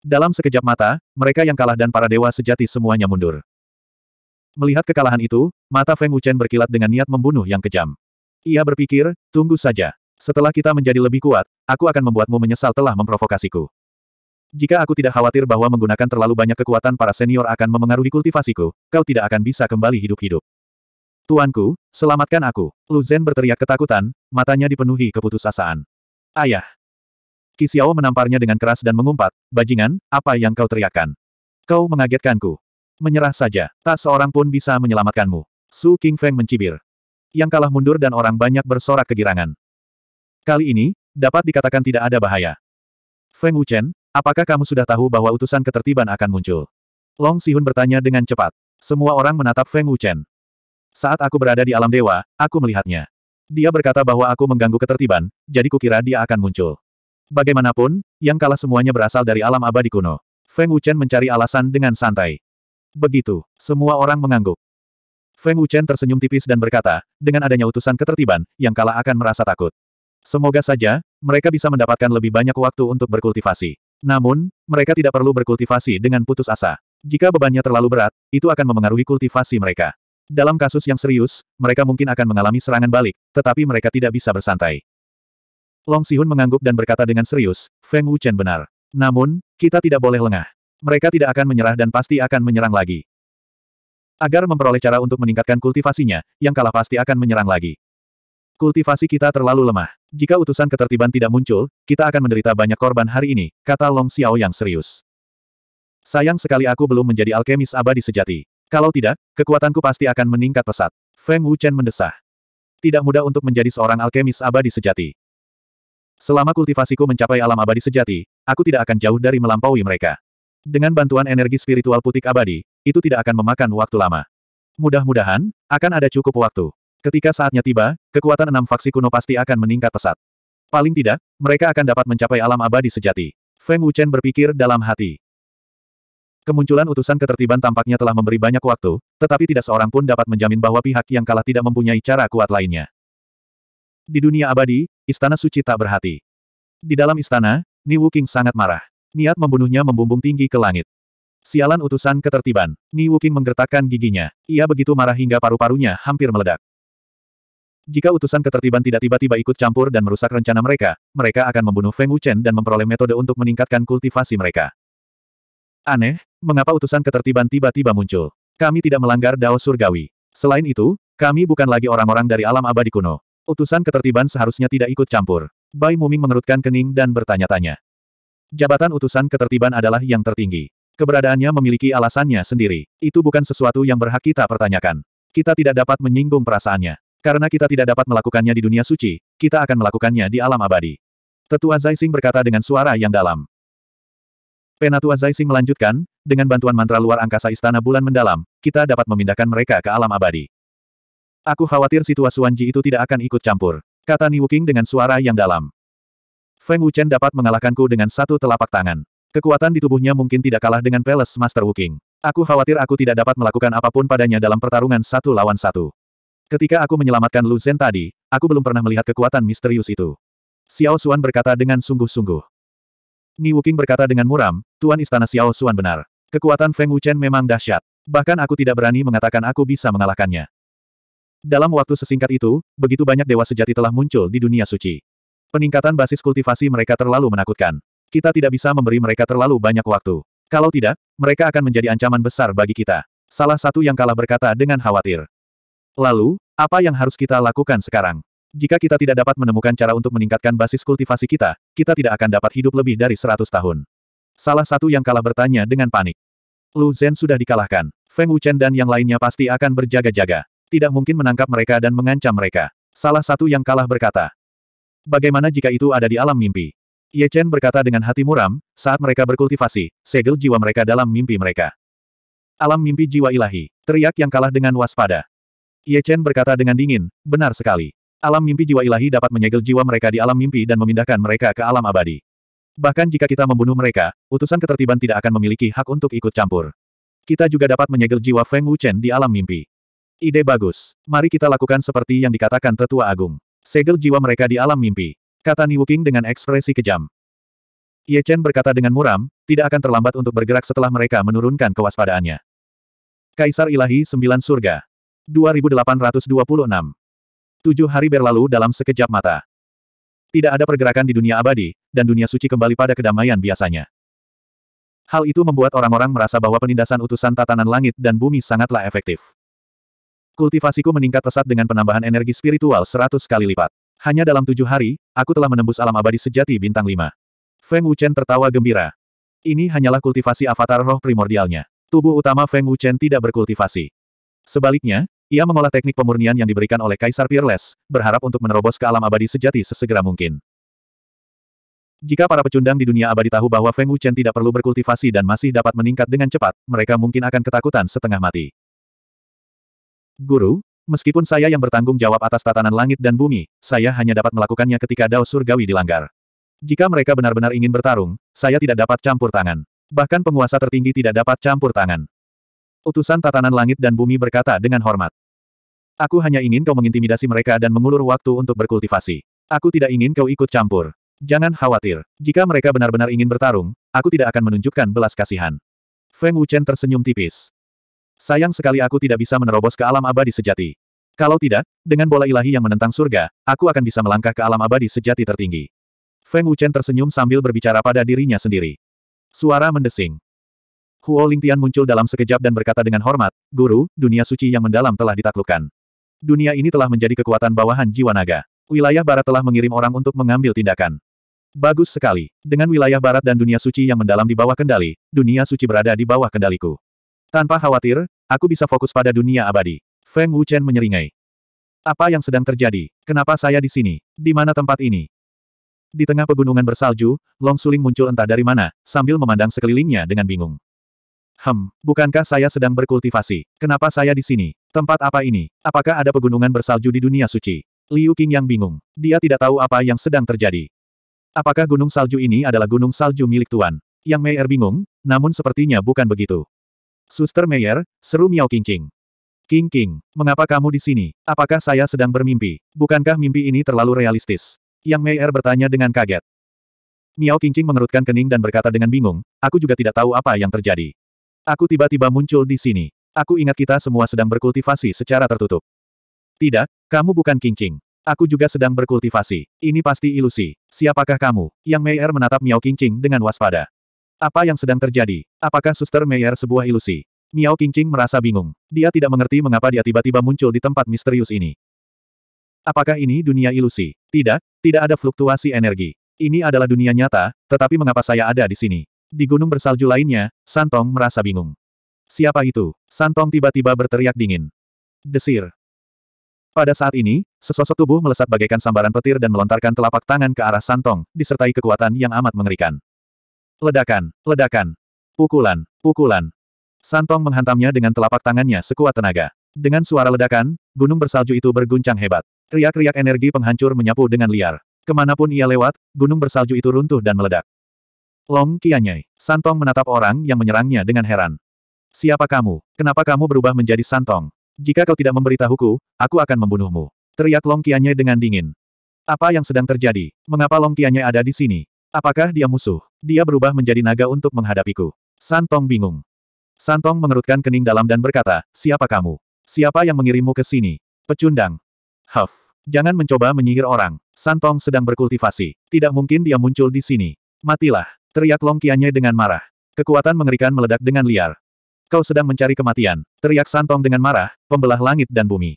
Dalam sekejap mata, mereka yang kalah dan para dewa sejati semuanya mundur. Melihat kekalahan itu, mata Feng Wuchen berkilat dengan niat membunuh yang kejam. Ia berpikir, tunggu saja. Setelah kita menjadi lebih kuat, aku akan membuatmu menyesal telah memprovokasiku. Jika aku tidak khawatir bahwa menggunakan terlalu banyak kekuatan para senior akan memengaruhi kultivasiku, kau tidak akan bisa kembali hidup-hidup. Tuanku, selamatkan aku. Lu Zhen berteriak ketakutan, matanya dipenuhi keputusasaan. Ayah. Kisiao menamparnya dengan keras dan mengumpat, bajingan, apa yang kau teriakkan? Kau mengagetkanku. Menyerah saja, tak seorang pun bisa menyelamatkanmu. Su King Feng mencibir. Yang kalah mundur dan orang banyak bersorak kegirangan. Kali ini, dapat dikatakan tidak ada bahaya. Feng Wuchen, apakah kamu sudah tahu bahwa utusan ketertiban akan muncul? Long Sihun bertanya dengan cepat. Semua orang menatap Feng Wuchen. Saat aku berada di alam dewa, aku melihatnya. Dia berkata bahwa aku mengganggu ketertiban, jadi kukira dia akan muncul. Bagaimanapun, yang kalah semuanya berasal dari alam abadi kuno. Feng Wuchen mencari alasan dengan santai. Begitu, semua orang mengangguk. Feng Wuchen tersenyum tipis dan berkata, dengan adanya utusan ketertiban, yang kalah akan merasa takut. Semoga saja, mereka bisa mendapatkan lebih banyak waktu untuk berkultivasi. Namun, mereka tidak perlu berkultivasi dengan putus asa. Jika bebannya terlalu berat, itu akan memengaruhi kultivasi mereka. Dalam kasus yang serius, mereka mungkin akan mengalami serangan balik, tetapi mereka tidak bisa bersantai. Long Sihun mengangguk dan berkata dengan serius, Feng Wuchen benar. Namun, kita tidak boleh lengah. Mereka tidak akan menyerah dan pasti akan menyerang lagi. Agar memperoleh cara untuk meningkatkan kultivasinya, yang kalah pasti akan menyerang lagi. Kultivasi kita terlalu lemah. Jika utusan ketertiban tidak muncul, kita akan menderita banyak korban hari ini, kata Long Xiao yang serius. Sayang sekali aku belum menjadi alkemis abadi sejati. Kalau tidak, kekuatanku pasti akan meningkat pesat. Feng Wuchen mendesah. Tidak mudah untuk menjadi seorang alkemis abadi sejati. Selama kultivasiku mencapai alam abadi sejati, aku tidak akan jauh dari melampaui mereka. Dengan bantuan energi spiritual putik abadi, itu tidak akan memakan waktu lama. Mudah-mudahan, akan ada cukup waktu. Ketika saatnya tiba, kekuatan enam faksi kuno pasti akan meningkat pesat. Paling tidak, mereka akan dapat mencapai alam abadi sejati. Feng Wuchen berpikir dalam hati. Kemunculan utusan ketertiban tampaknya telah memberi banyak waktu, tetapi tidak seorang pun dapat menjamin bahwa pihak yang kalah tidak mempunyai cara kuat lainnya. Di dunia abadi, istana suci tak berhati. Di dalam istana, Ni Wuking sangat marah. Niat membunuhnya membumbung tinggi ke langit. Sialan utusan ketertiban. Ni Wuking menggertakkan giginya. Ia begitu marah hingga paru-parunya hampir meledak. Jika utusan ketertiban tidak tiba-tiba ikut campur dan merusak rencana mereka, mereka akan membunuh Feng Wuchen dan memperoleh metode untuk meningkatkan kultivasi mereka. Aneh, Mengapa utusan ketertiban tiba-tiba muncul? Kami tidak melanggar Dao Surgawi. Selain itu, kami bukan lagi orang-orang dari alam abadi kuno. Utusan ketertiban seharusnya tidak ikut campur. Bai Muming mengerutkan kening dan bertanya-tanya. Jabatan utusan ketertiban adalah yang tertinggi. Keberadaannya memiliki alasannya sendiri. Itu bukan sesuatu yang berhak kita pertanyakan. Kita tidak dapat menyinggung perasaannya. Karena kita tidak dapat melakukannya di dunia suci, kita akan melakukannya di alam abadi. Tetua Zaising berkata dengan suara yang dalam. Penatua Zaising melanjutkan, dengan bantuan mantra luar angkasa istana bulan mendalam, kita dapat memindahkan mereka ke alam abadi. Aku khawatir situasi Wanji itu tidak akan ikut campur, kata Ni Wuking dengan suara yang dalam. Feng Wuchen dapat mengalahkanku dengan satu telapak tangan. Kekuatan di tubuhnya mungkin tidak kalah dengan Palace Master Wuking. Aku khawatir aku tidak dapat melakukan apapun padanya dalam pertarungan satu lawan satu. Ketika aku menyelamatkan Lu Zhen tadi, aku belum pernah melihat kekuatan misterius itu. Xiao Xuan berkata dengan sungguh-sungguh. Ni Wuking berkata dengan muram, Tuan Istana Xiao Suan benar. Kekuatan Feng Wuchen memang dahsyat. Bahkan aku tidak berani mengatakan aku bisa mengalahkannya. Dalam waktu sesingkat itu, begitu banyak dewa sejati telah muncul di dunia suci. Peningkatan basis kultivasi mereka terlalu menakutkan. Kita tidak bisa memberi mereka terlalu banyak waktu. Kalau tidak, mereka akan menjadi ancaman besar bagi kita. Salah satu yang kalah berkata dengan khawatir. Lalu, apa yang harus kita lakukan sekarang? Jika kita tidak dapat menemukan cara untuk meningkatkan basis kultivasi kita, kita tidak akan dapat hidup lebih dari 100 tahun. Salah satu yang kalah bertanya dengan panik. Lu Zhen sudah dikalahkan. Feng Wuchen dan yang lainnya pasti akan berjaga-jaga. Tidak mungkin menangkap mereka dan mengancam mereka. Salah satu yang kalah berkata. Bagaimana jika itu ada di alam mimpi? Ye Chen berkata dengan hati muram, saat mereka berkultivasi, segel jiwa mereka dalam mimpi mereka. Alam mimpi jiwa ilahi, teriak yang kalah dengan waspada. Ye Chen berkata dengan dingin, benar sekali. Alam mimpi jiwa ilahi dapat menyegel jiwa mereka di alam mimpi dan memindahkan mereka ke alam abadi. Bahkan jika kita membunuh mereka, utusan ketertiban tidak akan memiliki hak untuk ikut campur. Kita juga dapat menyegel jiwa Feng Wuchen di alam mimpi. Ide bagus. Mari kita lakukan seperti yang dikatakan Tetua Agung. Segel jiwa mereka di alam mimpi. Kata Ni Niwuking dengan ekspresi kejam. Ye Chen berkata dengan muram, tidak akan terlambat untuk bergerak setelah mereka menurunkan kewaspadaannya. Kaisar Ilahi Sembilan Surga. 2826 Tujuh hari berlalu dalam sekejap mata. Tidak ada pergerakan di dunia abadi, dan dunia suci kembali pada kedamaian biasanya. Hal itu membuat orang-orang merasa bahwa penindasan utusan tatanan langit dan bumi sangatlah efektif. Kultivasiku meningkat pesat dengan penambahan energi spiritual seratus kali lipat. Hanya dalam tujuh hari, aku telah menembus alam abadi sejati bintang lima. Feng Wuchen tertawa gembira. Ini hanyalah kultivasi avatar roh primordialnya. Tubuh utama Feng Wuchen tidak berkultivasi. Sebaliknya, ia mengolah teknik pemurnian yang diberikan oleh Kaisar Peerless, berharap untuk menerobos ke alam abadi sejati sesegera mungkin. Jika para pecundang di dunia abadi tahu bahwa Feng Wuchen tidak perlu berkultivasi dan masih dapat meningkat dengan cepat, mereka mungkin akan ketakutan setengah mati. Guru, meskipun saya yang bertanggung jawab atas tatanan langit dan bumi, saya hanya dapat melakukannya ketika dao surgawi dilanggar. Jika mereka benar-benar ingin bertarung, saya tidak dapat campur tangan. Bahkan penguasa tertinggi tidak dapat campur tangan. Utusan tatanan langit dan bumi berkata dengan hormat. Aku hanya ingin kau mengintimidasi mereka dan mengulur waktu untuk berkultivasi. Aku tidak ingin kau ikut campur. Jangan khawatir. Jika mereka benar-benar ingin bertarung, aku tidak akan menunjukkan belas kasihan. Feng Wuchen tersenyum tipis. Sayang sekali aku tidak bisa menerobos ke alam abadi sejati. Kalau tidak, dengan bola ilahi yang menentang surga, aku akan bisa melangkah ke alam abadi sejati tertinggi. Feng Wuchen tersenyum sambil berbicara pada dirinya sendiri. Suara mendesing. Huo Lingtian muncul dalam sekejap dan berkata dengan hormat, Guru, dunia suci yang mendalam telah ditaklukkan. Dunia ini telah menjadi kekuatan bawahan jiwa naga. Wilayah barat telah mengirim orang untuk mengambil tindakan. Bagus sekali. Dengan wilayah barat dan dunia suci yang mendalam di bawah kendali, dunia suci berada di bawah kendaliku. Tanpa khawatir, aku bisa fokus pada dunia abadi. Feng Wuchen menyeringai. Apa yang sedang terjadi? Kenapa saya di sini? Di mana tempat ini? Di tengah pegunungan bersalju, Long Suling muncul entah dari mana, sambil memandang sekelilingnya dengan bingung. Hem, bukankah saya sedang berkultivasi? Kenapa saya di sini? Tempat apa ini? Apakah ada pegunungan bersalju di dunia suci? Liu Qing yang bingung. Dia tidak tahu apa yang sedang terjadi. Apakah gunung salju ini adalah gunung salju milik Tuan? Yang Mei'er bingung, namun sepertinya bukan begitu. Suster Mei'er, seru Miao Qingqing. King King, mengapa kamu di sini? Apakah saya sedang bermimpi? Bukankah mimpi ini terlalu realistis? Yang Mei'er bertanya dengan kaget. Miao Qingqing mengerutkan kening dan berkata dengan bingung, aku juga tidak tahu apa yang terjadi. Aku tiba-tiba muncul di sini. Aku ingat kita semua sedang berkultivasi secara tertutup. Tidak, kamu bukan Kincing. Aku juga sedang berkultivasi. Ini pasti ilusi. Siapakah kamu? Yang Meyer menatap Miao Kincing dengan waspada. Apa yang sedang terjadi? Apakah Suster Meyer sebuah ilusi? Miao Kincing merasa bingung. Dia tidak mengerti mengapa dia tiba-tiba muncul di tempat misterius ini. Apakah ini dunia ilusi? Tidak, tidak ada fluktuasi energi. Ini adalah dunia nyata, tetapi mengapa saya ada di sini? Di gunung bersalju lainnya, Santong merasa bingung. Siapa itu? Santong tiba-tiba berteriak dingin. Desir. Pada saat ini, sesosok tubuh melesat bagaikan sambaran petir dan melontarkan telapak tangan ke arah Santong, disertai kekuatan yang amat mengerikan. Ledakan, ledakan, pukulan, pukulan. Santong menghantamnya dengan telapak tangannya sekuat tenaga. Dengan suara ledakan, gunung bersalju itu berguncang hebat. Riak-riak energi penghancur menyapu dengan liar. Kemanapun ia lewat, gunung bersalju itu runtuh dan meledak. Long Qianyai. Santong menatap orang yang menyerangnya dengan heran. Siapa kamu? Kenapa kamu berubah menjadi Santong? Jika kau tidak memberitahuku, aku akan membunuhmu. Teriak Long Qianyai dengan dingin. Apa yang sedang terjadi? Mengapa Long Qianyai ada di sini? Apakah dia musuh? Dia berubah menjadi naga untuk menghadapiku. Santong bingung. Santong mengerutkan kening dalam dan berkata, siapa kamu? Siapa yang mengirimmu ke sini? Pecundang. Huff. Jangan mencoba menyihir orang. Santong sedang berkultivasi. Tidak mungkin dia muncul di sini. Matilah. Teriak Long Qianye dengan marah. Kekuatan mengerikan meledak dengan liar. Kau sedang mencari kematian. Teriak Santong dengan marah, pembelah langit dan bumi.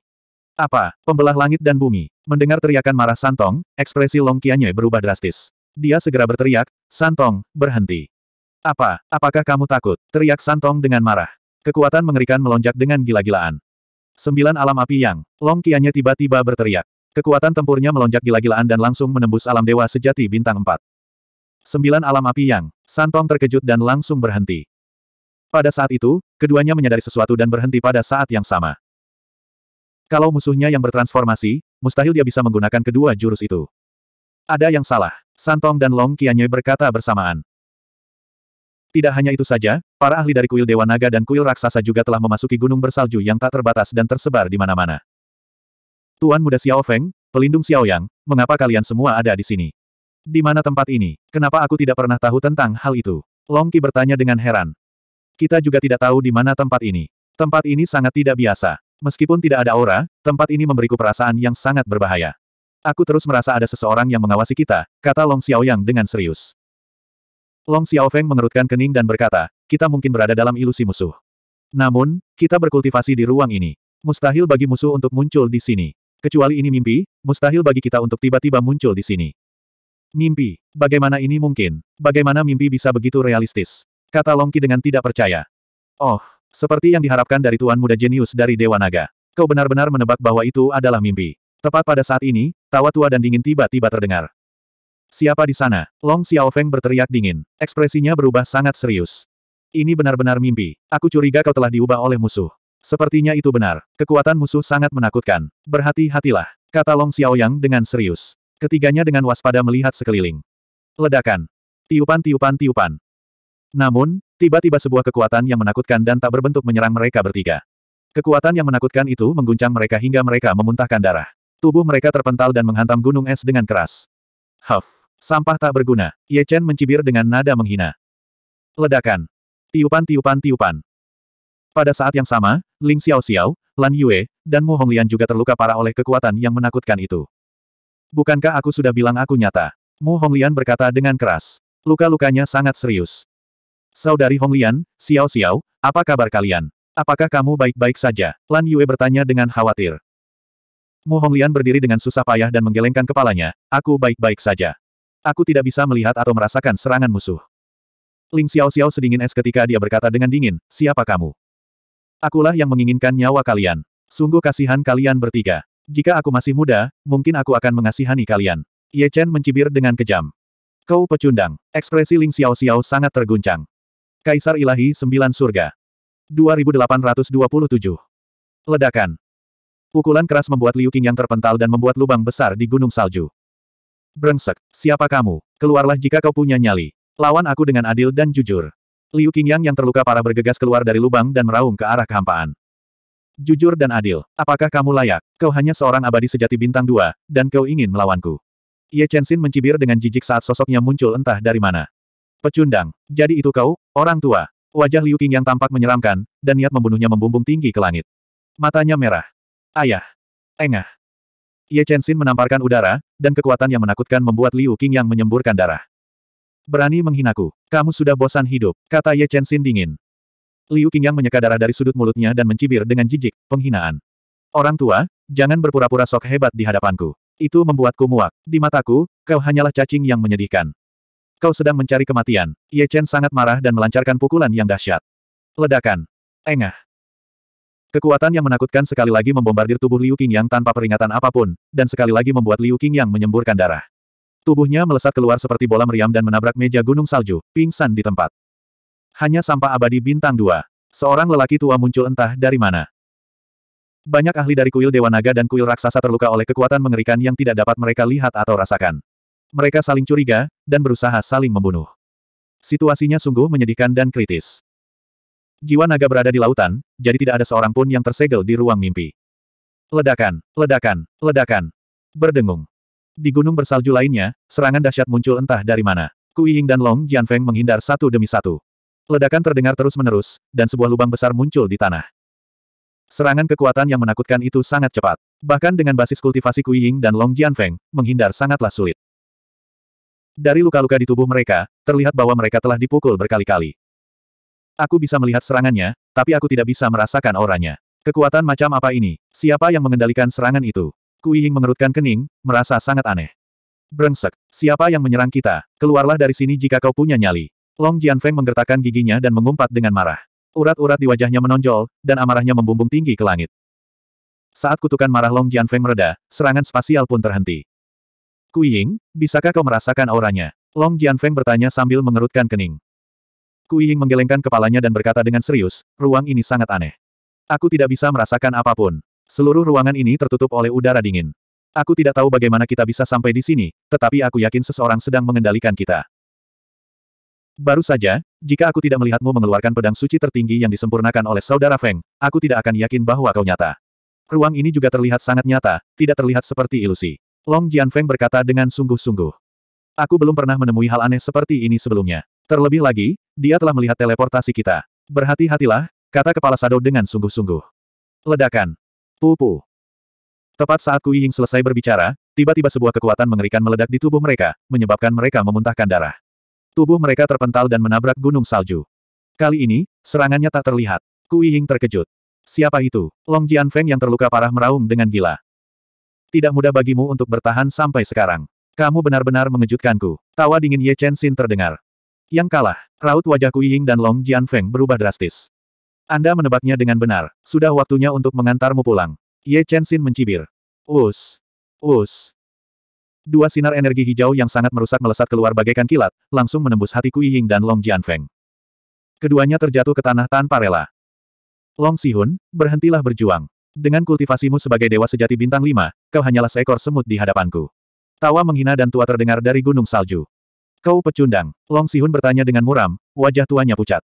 Apa? Pembelah langit dan bumi. Mendengar teriakan marah Santong, ekspresi Long Qianye berubah drastis. Dia segera berteriak, Santong, berhenti. Apa? Apakah kamu takut? Teriak Santong dengan marah. Kekuatan mengerikan melonjak dengan gila-gilaan. Sembilan alam api yang, Long Qianye tiba-tiba berteriak. Kekuatan tempurnya melonjak gila-gilaan dan langsung menembus alam dewa sejati bintang empat. Sembilan alam api yang, Santong terkejut dan langsung berhenti. Pada saat itu, keduanya menyadari sesuatu dan berhenti pada saat yang sama. Kalau musuhnya yang bertransformasi, mustahil dia bisa menggunakan kedua jurus itu. Ada yang salah, Santong dan Long Qianye berkata bersamaan. Tidak hanya itu saja, para ahli dari kuil Dewa Naga dan kuil Raksasa juga telah memasuki gunung bersalju yang tak terbatas dan tersebar di mana-mana. Tuan muda Xiao Feng, pelindung Xiao Yang, mengapa kalian semua ada di sini? Di mana tempat ini? Kenapa aku tidak pernah tahu tentang hal itu? Long Qi bertanya dengan heran. Kita juga tidak tahu di mana tempat ini. Tempat ini sangat tidak biasa. Meskipun tidak ada aura, tempat ini memberiku perasaan yang sangat berbahaya. Aku terus merasa ada seseorang yang mengawasi kita, kata Long Xiaoyang dengan serius. Long Xiaofeng mengerutkan kening dan berkata, kita mungkin berada dalam ilusi musuh. Namun, kita berkultivasi di ruang ini. Mustahil bagi musuh untuk muncul di sini. Kecuali ini mimpi, mustahil bagi kita untuk tiba-tiba muncul di sini. Mimpi. Bagaimana ini mungkin? Bagaimana mimpi bisa begitu realistis? Kata Longki dengan tidak percaya. Oh, seperti yang diharapkan dari Tuan Muda Jenius dari Dewa Naga. Kau benar-benar menebak bahwa itu adalah mimpi. Tepat pada saat ini, tawa tua dan dingin tiba-tiba terdengar. Siapa di sana? Long Xiao Feng berteriak dingin. Ekspresinya berubah sangat serius. Ini benar-benar mimpi. Aku curiga kau telah diubah oleh musuh. Sepertinya itu benar. Kekuatan musuh sangat menakutkan. Berhati-hatilah. Kata Long Xiao Yang dengan serius. Ketiganya dengan waspada melihat sekeliling. Ledakan. Tiupan-tiupan-tiupan. Namun, tiba-tiba sebuah kekuatan yang menakutkan dan tak berbentuk menyerang mereka bertiga. Kekuatan yang menakutkan itu mengguncang mereka hingga mereka memuntahkan darah. Tubuh mereka terpental dan menghantam gunung es dengan keras. Huff. Sampah tak berguna. Ye Chen mencibir dengan nada menghina. Ledakan. Tiupan-tiupan-tiupan. Pada saat yang sama, Ling Xiao Xiao, Lan Yue, dan Mu Honglian juga terluka parah oleh kekuatan yang menakutkan itu. Bukankah aku sudah bilang aku nyata? Mu Honglian berkata dengan keras. Luka-lukanya sangat serius. Saudari Honglian, Xiao Xiao, apa kabar kalian? Apakah kamu baik-baik saja? Lan Yue bertanya dengan khawatir. Mu Honglian berdiri dengan susah payah dan menggelengkan kepalanya, aku baik-baik saja. Aku tidak bisa melihat atau merasakan serangan musuh. Ling Xiao Xiao sedingin es ketika dia berkata dengan dingin, siapa kamu? Akulah yang menginginkan nyawa kalian. Sungguh kasihan kalian bertiga. Jika aku masih muda, mungkin aku akan mengasihani kalian. Ye Chen mencibir dengan kejam. Kau pecundang. Ekspresi Ling Xiao Xiao sangat terguncang. Kaisar Ilahi Sembilan Surga. 2827. Ledakan. Pukulan keras membuat Liu Qing yang terpental dan membuat lubang besar di gunung salju. Brengsek, siapa kamu? Keluarlah jika kau punya nyali. Lawan aku dengan adil dan jujur. Liu Qingyang yang terluka parah bergegas keluar dari lubang dan meraung ke arah kehampaan. Jujur dan adil, apakah kamu layak? Kau hanya seorang abadi sejati bintang dua, dan kau ingin melawanku. Ye Xin mencibir dengan jijik saat sosoknya muncul entah dari mana. Pecundang, jadi itu kau, orang tua. Wajah Liu Qing yang tampak menyeramkan, dan niat membunuhnya membumbung tinggi ke langit. Matanya merah. Ayah. Engah. Ye Xin menamparkan udara, dan kekuatan yang menakutkan membuat Liu Qing yang menyemburkan darah. Berani menghinaku. Kamu sudah bosan hidup, kata Ye Chen Xin dingin. Liu Qingyang menyeka darah dari sudut mulutnya dan mencibir dengan jijik, penghinaan. Orang tua, jangan berpura-pura sok hebat di hadapanku. Itu membuatku muak. Di mataku, kau hanyalah cacing yang menyedihkan. Kau sedang mencari kematian. Ye Chen sangat marah dan melancarkan pukulan yang dahsyat. Ledakan. Engah. Kekuatan yang menakutkan sekali lagi membombardir tubuh Liu Qingyang tanpa peringatan apapun, dan sekali lagi membuat Liu Qingyang menyemburkan darah. Tubuhnya melesat keluar seperti bola meriam dan menabrak meja gunung salju, pingsan di tempat. Hanya sampah abadi bintang dua. Seorang lelaki tua muncul entah dari mana. Banyak ahli dari kuil Dewa Naga dan kuil raksasa terluka oleh kekuatan mengerikan yang tidak dapat mereka lihat atau rasakan. Mereka saling curiga, dan berusaha saling membunuh. Situasinya sungguh menyedihkan dan kritis. Jiwa naga berada di lautan, jadi tidak ada seorang pun yang tersegel di ruang mimpi. Ledakan, ledakan, ledakan. Berdengung. Di gunung bersalju lainnya, serangan dahsyat muncul entah dari mana. Kuiying dan Long Jianfeng menghindar satu demi satu. Ledakan terdengar terus-menerus, dan sebuah lubang besar muncul di tanah. Serangan kekuatan yang menakutkan itu sangat cepat. Bahkan dengan basis kultivasi Ying dan Long Feng, menghindar sangatlah sulit. Dari luka-luka di tubuh mereka, terlihat bahwa mereka telah dipukul berkali-kali. Aku bisa melihat serangannya, tapi aku tidak bisa merasakan auranya. Kekuatan macam apa ini? Siapa yang mengendalikan serangan itu? Ying mengerutkan kening, merasa sangat aneh. Brengsek, siapa yang menyerang kita? Keluarlah dari sini jika kau punya nyali. Long Jianfeng menggertakkan giginya dan mengumpat dengan marah. Urat-urat di wajahnya menonjol, dan amarahnya membumbung tinggi ke langit. Saat kutukan marah Long Jianfeng mereda, serangan spasial pun terhenti. Ying, bisakah kau merasakan auranya? Long Jianfeng bertanya sambil mengerutkan kening. Ying menggelengkan kepalanya dan berkata dengan serius, ruang ini sangat aneh. Aku tidak bisa merasakan apapun. Seluruh ruangan ini tertutup oleh udara dingin. Aku tidak tahu bagaimana kita bisa sampai di sini, tetapi aku yakin seseorang sedang mengendalikan kita. Baru saja, jika aku tidak melihatmu mengeluarkan pedang suci tertinggi yang disempurnakan oleh saudara Feng, aku tidak akan yakin bahwa kau nyata. Ruang ini juga terlihat sangat nyata, tidak terlihat seperti ilusi. Long Jian Feng berkata dengan sungguh-sungguh. Aku belum pernah menemui hal aneh seperti ini sebelumnya. Terlebih lagi, dia telah melihat teleportasi kita. Berhati-hatilah, kata kepala Sado dengan sungguh-sungguh. Ledakan. Pupu. Tepat saat Kui Ying selesai berbicara, tiba-tiba sebuah kekuatan mengerikan meledak di tubuh mereka, menyebabkan mereka memuntahkan darah. Tubuh mereka terpental dan menabrak gunung salju. Kali ini, serangannya tak terlihat. Kui Ying terkejut. Siapa itu? Long Jian Feng yang terluka parah meraung dengan gila. Tidak mudah bagimu untuk bertahan sampai sekarang. Kamu benar-benar mengejutkanku. Tawa dingin Ye Chen Xin terdengar. Yang kalah, raut wajah Kui Ying dan Long Jian Feng berubah drastis. Anda menebaknya dengan benar. Sudah waktunya untuk mengantarmu pulang. Ye Chen Xin mencibir. Us. Us. Dua sinar energi hijau yang sangat merusak melesat keluar bagaikan kilat, langsung menembus hati Kui Ying dan Long Jianfeng. Keduanya terjatuh ke tanah tanpa rela. Long Sihun, berhentilah berjuang. Dengan kultivasimu sebagai dewa sejati bintang lima, kau hanyalah seekor semut di hadapanku. Tawa menghina dan tua terdengar dari gunung salju. Kau pecundang, Long Sihun bertanya dengan muram, wajah tuanya pucat.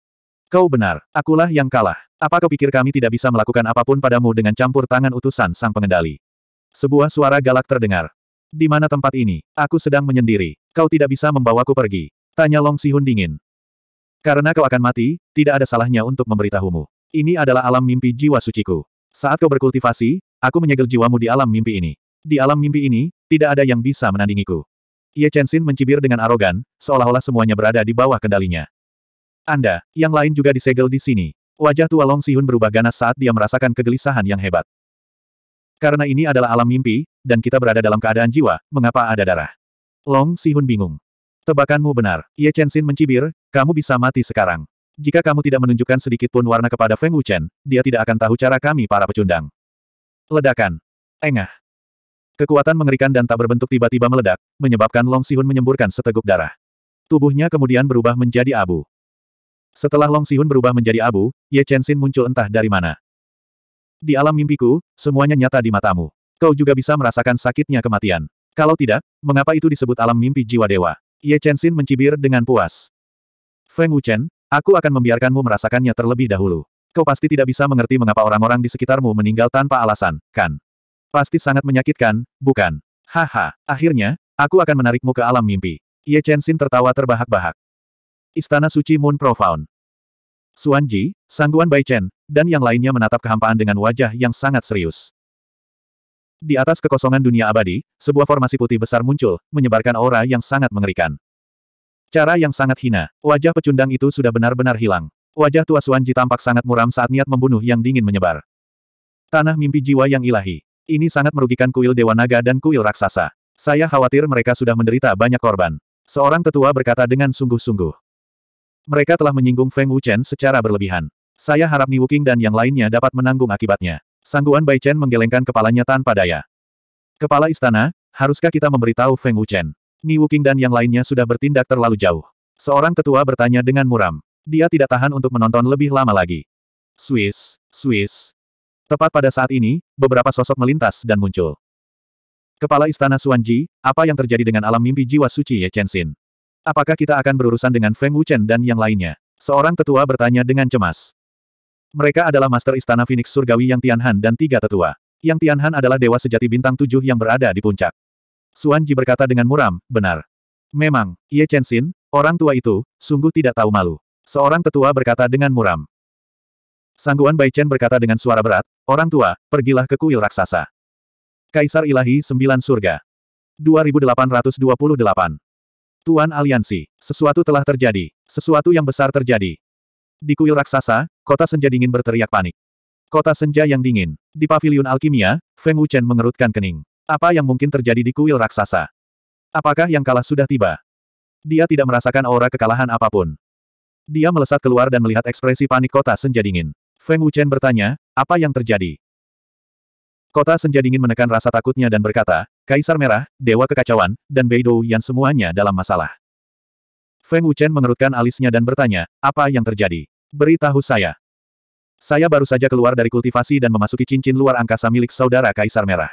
Kau benar, akulah yang kalah. Apa kau pikir kami tidak bisa melakukan apapun padamu dengan campur tangan utusan sang pengendali? Sebuah suara galak terdengar. Di mana tempat ini? Aku sedang menyendiri. Kau tidak bisa membawaku pergi. Tanya Long Sihun dingin. Karena kau akan mati, tidak ada salahnya untuk memberitahumu. Ini adalah alam mimpi jiwa suciku. Saat kau berkultivasi, aku menyegel jiwamu di alam mimpi ini. Di alam mimpi ini, tidak ada yang bisa menandingiku. Ye Xin mencibir dengan arogan, seolah-olah semuanya berada di bawah kendalinya. Anda, yang lain juga disegel di sini. Wajah tua Long Sihun berubah ganas saat dia merasakan kegelisahan yang hebat. Karena ini adalah alam mimpi, dan kita berada dalam keadaan jiwa, mengapa ada darah? Long Sihun bingung. Tebakanmu benar. Ye Chen mencibir, kamu bisa mati sekarang. Jika kamu tidak menunjukkan sedikit pun warna kepada Feng Wuchen, dia tidak akan tahu cara kami para pecundang. Ledakan. Engah. Kekuatan mengerikan dan tak berbentuk tiba-tiba meledak, menyebabkan Long Sihun menyemburkan seteguk darah. Tubuhnya kemudian berubah menjadi abu. Setelah Long Sihun berubah menjadi abu, Ye Chen Xin muncul entah dari mana. Di alam mimpiku, semuanya nyata di matamu. Kau juga bisa merasakan sakitnya kematian. Kalau tidak, mengapa itu disebut alam mimpi jiwa dewa? Ye Chen Xin mencibir dengan puas. Feng Wuchen, aku akan membiarkanmu merasakannya terlebih dahulu. Kau pasti tidak bisa mengerti mengapa orang-orang di sekitarmu meninggal tanpa alasan, kan? Pasti sangat menyakitkan, bukan? Haha, akhirnya, aku akan menarikmu ke alam mimpi. Ye Chen Xin tertawa terbahak-bahak. Istana Suci Moon Profound. Suan Ji, Sangguan Bai Chen, dan yang lainnya menatap kehampaan dengan wajah yang sangat serius. Di atas kekosongan dunia abadi, sebuah formasi putih besar muncul, menyebarkan aura yang sangat mengerikan. Cara yang sangat hina, wajah pecundang itu sudah benar-benar hilang. Wajah tua Suanji tampak sangat muram saat niat membunuh yang dingin menyebar. Tanah mimpi jiwa yang ilahi. Ini sangat merugikan kuil Dewa Naga dan kuil raksasa. Saya khawatir mereka sudah menderita banyak korban. Seorang tetua berkata dengan sungguh-sungguh. Mereka telah menyinggung Feng Wuchen secara berlebihan. Saya harap Ni Wuking dan yang lainnya dapat menanggung akibatnya. Sangguan Bai Chen menggelengkan kepalanya tanpa daya. Kepala istana, haruskah kita memberitahu Feng Wuchen? Ni Wuking dan yang lainnya sudah bertindak terlalu jauh. Seorang tetua bertanya dengan muram. Dia tidak tahan untuk menonton lebih lama lagi. Swiss, Swiss. Tepat pada saat ini, beberapa sosok melintas dan muncul. Kepala Istana Suanji, apa yang terjadi dengan alam mimpi jiwa suci Ye Xin? Apakah kita akan berurusan dengan Feng Wuchen dan yang lainnya? Seorang tetua bertanya dengan cemas. Mereka adalah Master Istana Phoenix Surgawi Yang Tianhan dan tiga tetua. Yang Tianhan adalah dewa sejati bintang tujuh yang berada di puncak. Suan Ji berkata dengan muram, benar. Memang, Ye Xin, orang tua itu, sungguh tidak tahu malu. Seorang tetua berkata dengan muram. Sangguan Bai Chen berkata dengan suara berat, orang tua, pergilah ke kuil raksasa. Kaisar Ilahi Sembilan Surga. 2828. Tuan Aliansi, sesuatu telah terjadi, sesuatu yang besar terjadi. Di kuil raksasa, kota senja dingin berteriak panik. Kota senja yang dingin. Di paviliun alkimia, Feng Wuchen mengerutkan kening. Apa yang mungkin terjadi di kuil raksasa? Apakah yang kalah sudah tiba? Dia tidak merasakan aura kekalahan apapun. Dia melesat keluar dan melihat ekspresi panik kota senja dingin. Feng Wuchen bertanya, apa yang terjadi? Kota senja dingin menekan rasa takutnya dan berkata, Kaisar Merah, Dewa Kekacauan, dan Beidou yang semuanya dalam masalah. Feng Wuchen mengerutkan alisnya dan bertanya, apa yang terjadi? Beritahu saya. Saya baru saja keluar dari kultivasi dan memasuki cincin luar angkasa milik saudara Kaisar Merah.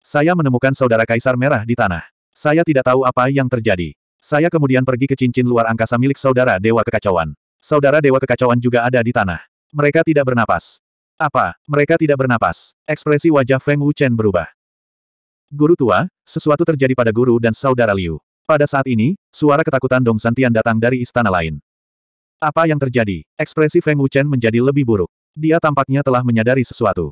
Saya menemukan saudara Kaisar Merah di tanah. Saya tidak tahu apa yang terjadi. Saya kemudian pergi ke cincin luar angkasa milik saudara Dewa Kekacauan. Saudara Dewa Kekacauan juga ada di tanah. Mereka tidak bernapas. Apa? Mereka tidak bernapas. Ekspresi wajah Feng Wuchen berubah. Guru tua, sesuatu terjadi pada guru dan saudara Liu. Pada saat ini, suara ketakutan Dong Santian datang dari istana lain. Apa yang terjadi? Ekspresi Feng Wuchen menjadi lebih buruk. Dia tampaknya telah menyadari sesuatu.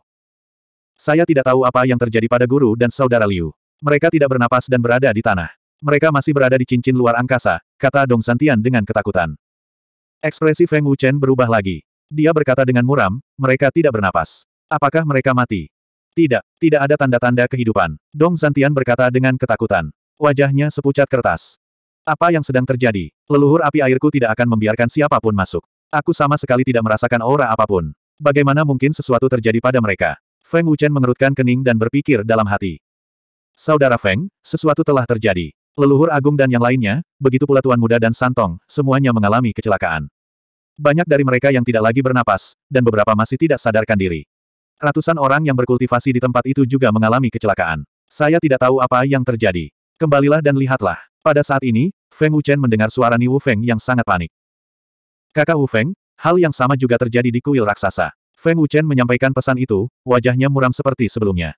Saya tidak tahu apa yang terjadi pada guru dan saudara Liu. Mereka tidak bernapas dan berada di tanah. Mereka masih berada di cincin luar angkasa, kata Dong Santian dengan ketakutan. Ekspresi Feng Wuchen berubah lagi. Dia berkata dengan muram, mereka tidak bernapas. Apakah mereka mati? Tidak, tidak ada tanda-tanda kehidupan. Dong Santian berkata dengan ketakutan. Wajahnya sepucat kertas. Apa yang sedang terjadi? Leluhur api airku tidak akan membiarkan siapapun masuk. Aku sama sekali tidak merasakan aura apapun. Bagaimana mungkin sesuatu terjadi pada mereka? Feng Wuchen mengerutkan kening dan berpikir dalam hati. Saudara Feng, sesuatu telah terjadi. Leluhur agung dan yang lainnya, begitu pula Tuan Muda dan Santong, semuanya mengalami kecelakaan. Banyak dari mereka yang tidak lagi bernapas, dan beberapa masih tidak sadarkan diri. Ratusan orang yang berkultivasi di tempat itu juga mengalami kecelakaan. Saya tidak tahu apa yang terjadi. Kembalilah dan lihatlah. Pada saat ini, Feng Wuchen mendengar suara Wu Feng yang sangat panik. Kakak Wu Feng, hal yang sama juga terjadi di kuil raksasa. Feng Wuchen menyampaikan pesan itu, wajahnya muram seperti sebelumnya.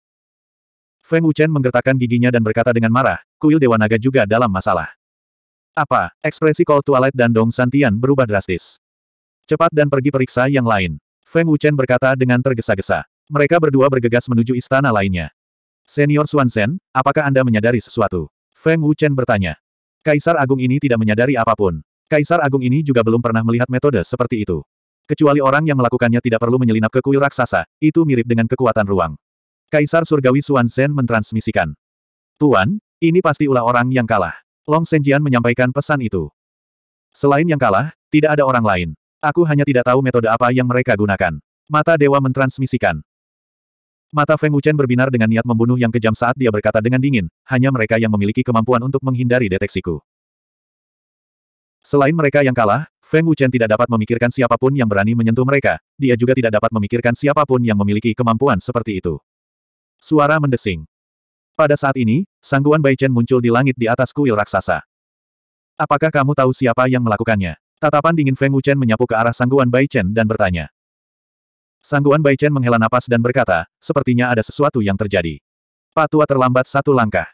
Feng Wuchen menggertakkan giginya dan berkata dengan marah, kuil Dewa Naga juga dalam masalah. Apa? Ekspresi Call to Alight dan Dong Santian berubah drastis. Cepat dan pergi periksa yang lain. Feng Wuchen berkata dengan tergesa-gesa. Mereka berdua bergegas menuju istana lainnya. Senior Xuan apakah Anda menyadari sesuatu? Feng Wuchen bertanya. Kaisar Agung ini tidak menyadari apapun. Kaisar Agung ini juga belum pernah melihat metode seperti itu. Kecuali orang yang melakukannya tidak perlu menyelinap ke kuil raksasa, itu mirip dengan kekuatan ruang. Kaisar Surgawi Xuan mentransmisikan. Tuan, ini pasti ulah orang yang kalah. Long Senjian menyampaikan pesan itu. Selain yang kalah, tidak ada orang lain. Aku hanya tidak tahu metode apa yang mereka gunakan. Mata Dewa mentransmisikan. Mata Feng Wuchen berbinar dengan niat membunuh yang kejam saat dia berkata dengan dingin, hanya mereka yang memiliki kemampuan untuk menghindari deteksiku. Selain mereka yang kalah, Feng Wuchen tidak dapat memikirkan siapapun yang berani menyentuh mereka, dia juga tidak dapat memikirkan siapapun yang memiliki kemampuan seperti itu. Suara mendesing. Pada saat ini, sangguan Bai Chen muncul di langit di atas kuil raksasa. Apakah kamu tahu siapa yang melakukannya? Tatapan dingin Feng Wuchen menyapu ke arah sangguan Bai Chen dan bertanya. Sangguan Bai Chen menghela napas dan berkata, sepertinya ada sesuatu yang terjadi. Patua terlambat satu langkah.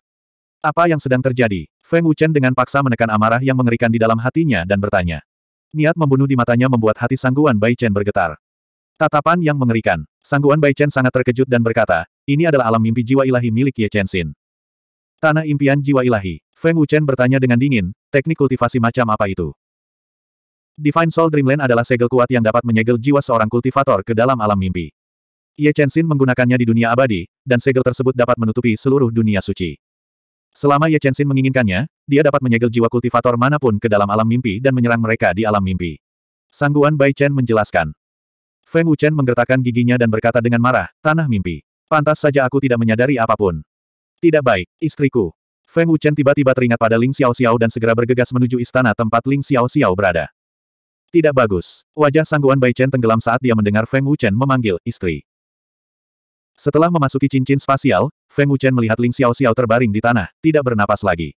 Apa yang sedang terjadi? Feng Wuchen dengan paksa menekan amarah yang mengerikan di dalam hatinya dan bertanya. Niat membunuh di matanya membuat hati Sangguan Bai Chen bergetar. Tatapan yang mengerikan. Sangguan Bai Chen sangat terkejut dan berkata, ini adalah alam mimpi jiwa ilahi milik Ye Chen Xin. Tanah impian jiwa ilahi. Feng Wuchen bertanya dengan dingin, teknik kultivasi macam apa itu? Divine Soul Dreamland adalah segel kuat yang dapat menyegel jiwa seorang kultivator ke dalam alam mimpi. Ye Xin menggunakannya di dunia abadi, dan segel tersebut dapat menutupi seluruh dunia suci. Selama Ye Xin menginginkannya, dia dapat menyegel jiwa kultivator manapun ke dalam alam mimpi dan menyerang mereka di alam mimpi. Sangguan Bai Chen menjelaskan. Feng Wuchen menggertakkan giginya dan berkata dengan marah, tanah mimpi. Pantas saja aku tidak menyadari apapun. Tidak baik, istriku. Feng Wuchen tiba-tiba teringat pada Ling Xiao Xiao dan segera bergegas menuju istana tempat Ling Xiao Xiao berada. Tidak bagus. Wajah sangguan Bai Chen tenggelam saat dia mendengar Feng Wuchen memanggil istri. Setelah memasuki cincin spasial, Feng Wuchen melihat Ling Xiao Xiao terbaring di tanah, tidak bernapas lagi.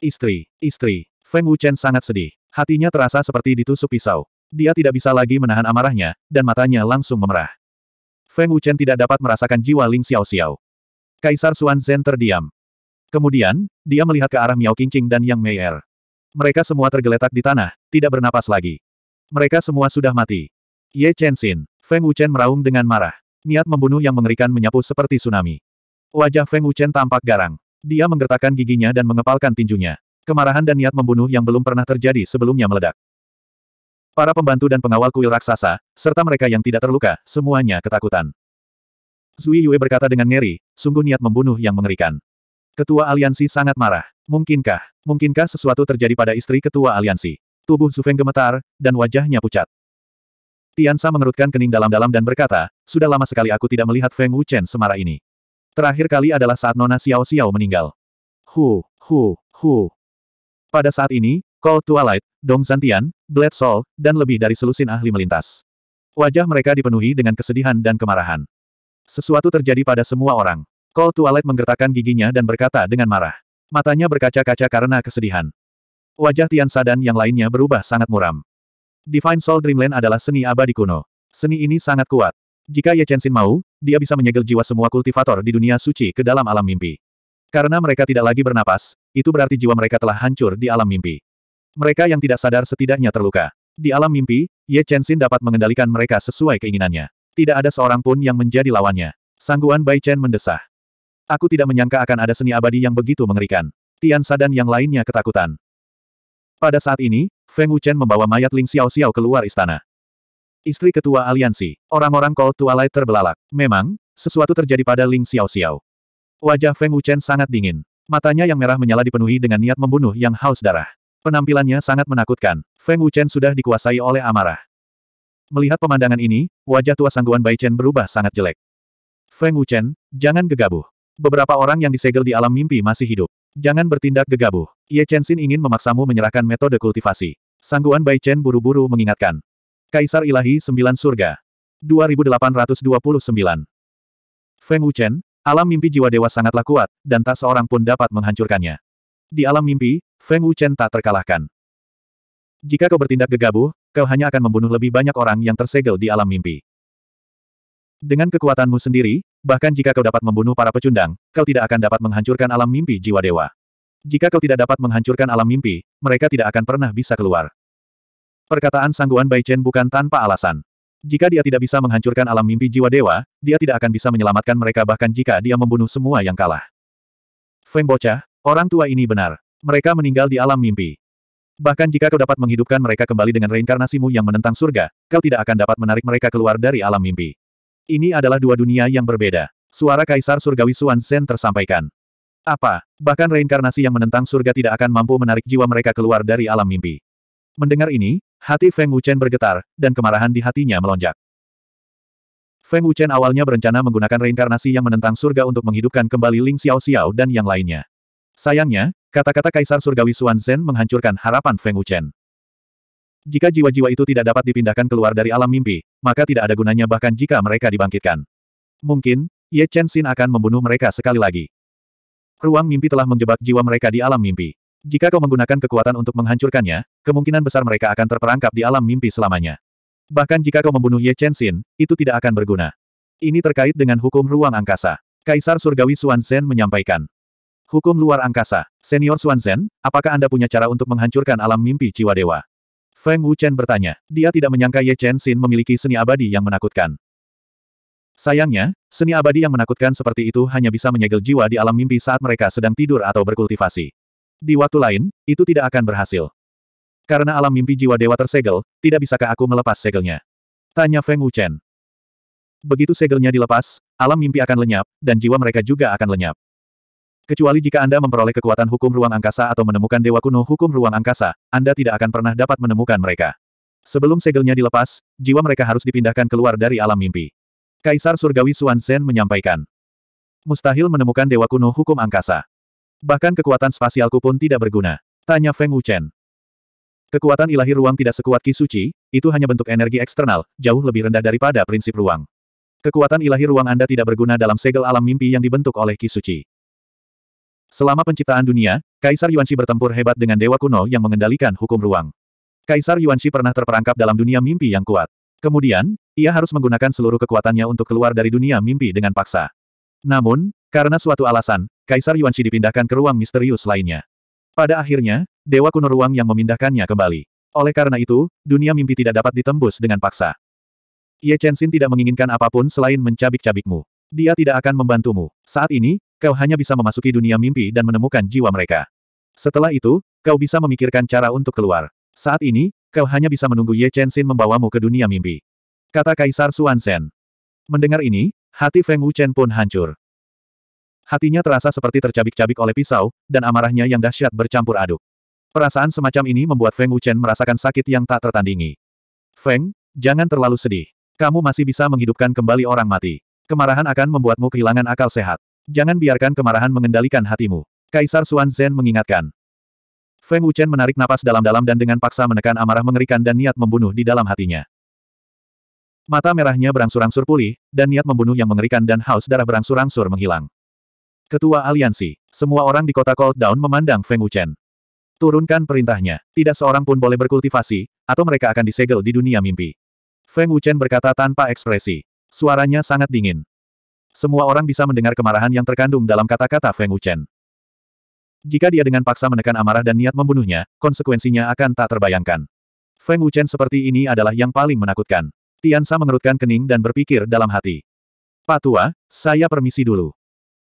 Istri, istri, Feng Wuchen sangat sedih. Hatinya terasa seperti ditusuk pisau. Dia tidak bisa lagi menahan amarahnya, dan matanya langsung memerah. Feng Wuchen tidak dapat merasakan jiwa Ling Xiao Xiao. Kaisar Xuan Zhen terdiam. Kemudian, dia melihat ke arah Miao Qingqing dan Yang Meier. Mereka semua tergeletak di tanah, tidak bernapas lagi. Mereka semua sudah mati. Ye Chen Xin, Feng Wuchen meraung dengan marah. Niat membunuh yang mengerikan menyapu seperti tsunami. Wajah Feng Wuchen tampak garang. Dia menggertakkan giginya dan mengepalkan tinjunya. Kemarahan dan niat membunuh yang belum pernah terjadi sebelumnya meledak. Para pembantu dan pengawal kuil raksasa, serta mereka yang tidak terluka, semuanya ketakutan. Zui Yue berkata dengan ngeri, sungguh niat membunuh yang mengerikan. Ketua aliansi sangat marah. Mungkinkah, mungkinkah sesuatu terjadi pada istri ketua aliansi? Tubuh Feng gemetar, dan wajahnya pucat. Tiansa mengerutkan kening dalam-dalam dan berkata, sudah lama sekali aku tidak melihat Feng Wuchen semarah ini. Terakhir kali adalah saat Nona Xiao Xiao meninggal. Hu, hu, hu. Pada saat ini, to Twilight, Dong Zantian, Blade Sol, dan lebih dari selusin ahli melintas. Wajah mereka dipenuhi dengan kesedihan dan kemarahan. Sesuatu terjadi pada semua orang. to Twilight menggertakkan giginya dan berkata dengan marah. Matanya berkaca-kaca karena kesedihan. Wajah Tian Sadan yang lainnya berubah sangat muram. Divine Soul Dreamland adalah seni abadi kuno. Seni ini sangat kuat. Jika Ye Chen Xin mau, dia bisa menyegel jiwa semua kultivator di dunia suci ke dalam alam mimpi. Karena mereka tidak lagi bernapas, itu berarti jiwa mereka telah hancur di alam mimpi. Mereka yang tidak sadar setidaknya terluka. Di alam mimpi, Ye Chen Xin dapat mengendalikan mereka sesuai keinginannya. Tidak ada seorang pun yang menjadi lawannya. Sangguan Bai Chen mendesah. Aku tidak menyangka akan ada seni abadi yang begitu mengerikan. Tian Sadan yang lainnya ketakutan. Pada saat ini, Feng Wuchen membawa mayat Ling Xiao Xiao keluar istana. Istri ketua aliansi, orang-orang Cold Twilight terbelalak. Memang, sesuatu terjadi pada Ling Xiao Xiao. Wajah Feng Wuchen sangat dingin. Matanya yang merah menyala dipenuhi dengan niat membunuh yang haus darah. Penampilannya sangat menakutkan. Feng Wuchen sudah dikuasai oleh amarah. Melihat pemandangan ini, wajah tua sangguan Bai Chen berubah sangat jelek. Feng Wuchen, jangan gegabuh. Beberapa orang yang disegel di alam mimpi masih hidup. Jangan bertindak gegabuh. Ye Chen Xin ingin memaksamu menyerahkan metode kultivasi. Sangguan Bai Chen buru-buru mengingatkan. Kaisar Ilahi Sembilan Surga. 2829. Feng Wuchen, alam mimpi jiwa dewa sangatlah kuat, dan tak seorang pun dapat menghancurkannya. Di alam mimpi, Feng Wuchen tak terkalahkan. Jika kau bertindak gegabah, kau hanya akan membunuh lebih banyak orang yang tersegel di alam mimpi. Dengan kekuatanmu sendiri, bahkan jika kau dapat membunuh para pecundang, kau tidak akan dapat menghancurkan alam mimpi jiwa dewa. Jika kau tidak dapat menghancurkan alam mimpi, mereka tidak akan pernah bisa keluar. Perkataan sangguan Bai Chen bukan tanpa alasan. Jika dia tidak bisa menghancurkan alam mimpi jiwa dewa, dia tidak akan bisa menyelamatkan mereka bahkan jika dia membunuh semua yang kalah. Feng Bocah, orang tua ini benar. Mereka meninggal di alam mimpi. Bahkan jika kau dapat menghidupkan mereka kembali dengan reinkarnasimu yang menentang surga, kau tidak akan dapat menarik mereka keluar dari alam mimpi. Ini adalah dua dunia yang berbeda. Suara Kaisar Surgawi Suan Zen tersampaikan. Apa, bahkan reinkarnasi yang menentang surga tidak akan mampu menarik jiwa mereka keluar dari alam mimpi. Mendengar ini, hati Feng Wuchen bergetar, dan kemarahan di hatinya melonjak. Feng Wuchen awalnya berencana menggunakan reinkarnasi yang menentang surga untuk menghidupkan kembali Ling Xiao Xiao dan yang lainnya. Sayangnya, kata-kata Kaisar Surgawi Suan Zhen menghancurkan harapan Feng Wuchen. Jika jiwa-jiwa itu tidak dapat dipindahkan keluar dari alam mimpi, maka tidak ada gunanya bahkan jika mereka dibangkitkan. Mungkin, Ye Chen Xin akan membunuh mereka sekali lagi. Ruang mimpi telah menjebak jiwa mereka di alam mimpi. Jika kau menggunakan kekuatan untuk menghancurkannya, kemungkinan besar mereka akan terperangkap di alam mimpi selamanya. Bahkan jika kau membunuh Ye Chen Xin, itu tidak akan berguna. Ini terkait dengan hukum ruang angkasa. Kaisar Surgawi Xuan Zhen menyampaikan. Hukum luar angkasa. Senior Xuan Zhen, apakah Anda punya cara untuk menghancurkan alam mimpi jiwa dewa? Feng Wuchen bertanya. Dia tidak menyangka Ye Chen Xin memiliki seni abadi yang menakutkan. Sayangnya, seni abadi yang menakutkan seperti itu hanya bisa menyegel jiwa di alam mimpi saat mereka sedang tidur atau berkultivasi. Di waktu lain, itu tidak akan berhasil. Karena alam mimpi jiwa dewa tersegel, tidak bisakah aku melepas segelnya? Tanya Feng Wuchen. Begitu segelnya dilepas, alam mimpi akan lenyap, dan jiwa mereka juga akan lenyap. Kecuali jika Anda memperoleh kekuatan hukum ruang angkasa atau menemukan dewa kuno hukum ruang angkasa, Anda tidak akan pernah dapat menemukan mereka. Sebelum segelnya dilepas, jiwa mereka harus dipindahkan keluar dari alam mimpi. Kaisar Surgawi Suan Zen menyampaikan. Mustahil menemukan dewa kuno hukum angkasa. Bahkan kekuatan spasialku pun tidak berguna. Tanya Feng Wuchen. Kekuatan ilahi ruang tidak sekuat Ki Suci, itu hanya bentuk energi eksternal, jauh lebih rendah daripada prinsip ruang. Kekuatan ilahi ruang Anda tidak berguna dalam segel alam mimpi yang dibentuk oleh Ki Suci. Selama penciptaan dunia, Kaisar Yuan Shi bertempur hebat dengan dewa kuno yang mengendalikan hukum ruang. Kaisar Yuan Shi pernah terperangkap dalam dunia mimpi yang kuat. Kemudian, ia harus menggunakan seluruh kekuatannya untuk keluar dari dunia mimpi dengan paksa. Namun, karena suatu alasan, Kaisar Yuan Shi dipindahkan ke ruang misterius lainnya. Pada akhirnya, Dewa Kuno Ruang yang memindahkannya kembali. Oleh karena itu, dunia mimpi tidak dapat ditembus dengan paksa. Ye Chenxin tidak menginginkan apapun selain mencabik-cabikmu. Dia tidak akan membantumu. Saat ini, kau hanya bisa memasuki dunia mimpi dan menemukan jiwa mereka. Setelah itu, kau bisa memikirkan cara untuk keluar. Saat ini, Kau hanya bisa menunggu Ye Chen Xin membawamu ke dunia mimpi. Kata Kaisar Xuan Sen. Mendengar ini, hati Feng Wu Chen pun hancur. Hatinya terasa seperti tercabik-cabik oleh pisau, dan amarahnya yang dahsyat bercampur aduk. Perasaan semacam ini membuat Feng Wuchen merasakan sakit yang tak tertandingi. Feng, jangan terlalu sedih. Kamu masih bisa menghidupkan kembali orang mati. Kemarahan akan membuatmu kehilangan akal sehat. Jangan biarkan kemarahan mengendalikan hatimu. Kaisar Xuan Zhen mengingatkan. Feng Wuchen menarik napas dalam-dalam dan dengan paksa menekan amarah mengerikan dan niat membunuh di dalam hatinya. Mata merahnya berangsur-angsur pulih, dan niat membunuh yang mengerikan dan haus darah berangsur-angsur menghilang. Ketua aliansi, semua orang di kota Cold Down memandang Feng Wuchen. Turunkan perintahnya, tidak seorang pun boleh berkultivasi, atau mereka akan disegel di dunia mimpi. Feng Wuchen berkata tanpa ekspresi. Suaranya sangat dingin. Semua orang bisa mendengar kemarahan yang terkandung dalam kata-kata Feng Wuchen. Jika dia dengan paksa menekan amarah dan niat membunuhnya, konsekuensinya akan tak terbayangkan. Feng Wuchen seperti ini adalah yang paling menakutkan. Tian Sa mengerutkan kening dan berpikir dalam hati. Pak Tua, saya permisi dulu.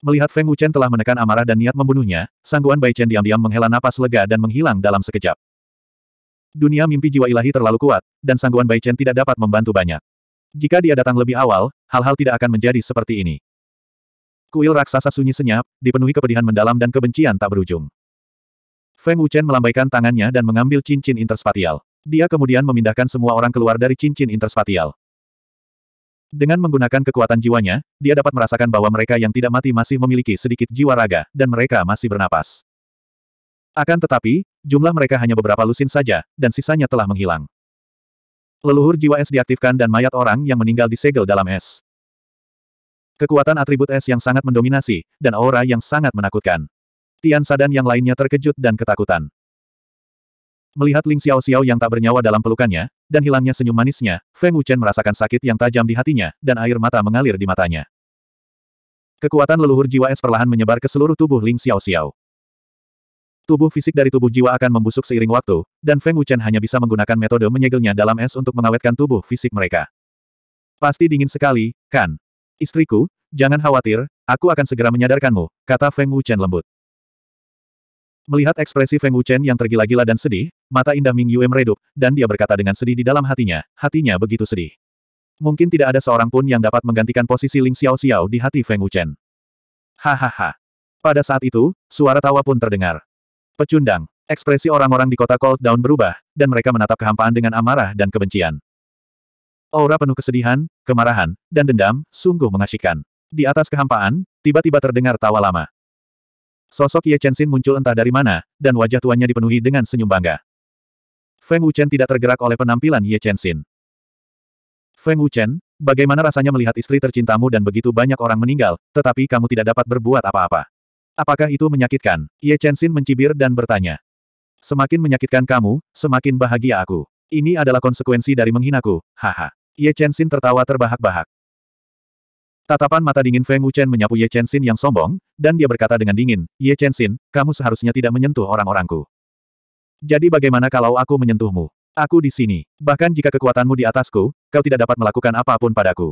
Melihat Feng Wuchen telah menekan amarah dan niat membunuhnya, Sangguan Bai Chen diam-diam menghela napas lega dan menghilang dalam sekejap. Dunia mimpi jiwa ilahi terlalu kuat, dan Sangguan Bai Chen tidak dapat membantu banyak. Jika dia datang lebih awal, hal-hal tidak akan menjadi seperti ini. Kuil raksasa sunyi senyap, dipenuhi kepedihan mendalam dan kebencian tak berujung. Feng Wuchen melambaikan tangannya dan mengambil cincin interspatial. Dia kemudian memindahkan semua orang keluar dari cincin interspatial. Dengan menggunakan kekuatan jiwanya, dia dapat merasakan bahwa mereka yang tidak mati masih memiliki sedikit jiwa raga, dan mereka masih bernapas. Akan tetapi, jumlah mereka hanya beberapa lusin saja, dan sisanya telah menghilang. Leluhur jiwa es diaktifkan dan mayat orang yang meninggal disegel dalam es. Kekuatan atribut es yang sangat mendominasi, dan aura yang sangat menakutkan. Tian Sadan yang lainnya terkejut dan ketakutan. Melihat Ling Xiao Xiao yang tak bernyawa dalam pelukannya, dan hilangnya senyum manisnya, Feng Wuchen merasakan sakit yang tajam di hatinya, dan air mata mengalir di matanya. Kekuatan leluhur jiwa es perlahan menyebar ke seluruh tubuh Ling Xiao Xiao. Tubuh fisik dari tubuh jiwa akan membusuk seiring waktu, dan Feng Wuchen hanya bisa menggunakan metode menyegelnya dalam es untuk mengawetkan tubuh fisik mereka. Pasti dingin sekali, kan? Istriku, jangan khawatir, aku akan segera menyadarkanmu, kata Feng Wuchen lembut. Melihat ekspresi Feng Wuchen yang tergila-gila dan sedih, mata indah Ming Yue meredup, dan dia berkata dengan sedih di dalam hatinya, hatinya begitu sedih. Mungkin tidak ada seorang pun yang dapat menggantikan posisi Ling Xiao Xiao di hati Feng Wuchen. Hahaha. Pada saat itu, suara tawa pun terdengar. Pecundang, ekspresi orang-orang di kota Cold Down berubah, dan mereka menatap kehampaan dengan amarah dan kebencian. Aura penuh kesedihan, kemarahan, dan dendam, sungguh mengasyikan. Di atas kehampaan, tiba-tiba terdengar tawa lama. Sosok Ye Chen Xin muncul entah dari mana, dan wajah tuannya dipenuhi dengan senyum bangga. Feng Wuchen tidak tergerak oleh penampilan Ye Chen Xin. Feng Wuchen, bagaimana rasanya melihat istri tercintamu dan begitu banyak orang meninggal, tetapi kamu tidak dapat berbuat apa-apa? Apakah itu menyakitkan? Ye Chen Xin mencibir dan bertanya. Semakin menyakitkan kamu, semakin bahagia aku. Ini adalah konsekuensi dari menghinaku, haha. Ye Chen Xin tertawa terbahak-bahak. Tatapan mata dingin Feng Wuchen menyapu Ye Chen Xin yang sombong, dan dia berkata dengan dingin, Ye Chen Xin, kamu seharusnya tidak menyentuh orang-orangku. Jadi bagaimana kalau aku menyentuhmu? Aku di sini. Bahkan jika kekuatanmu di atasku, kau tidak dapat melakukan apapun padaku.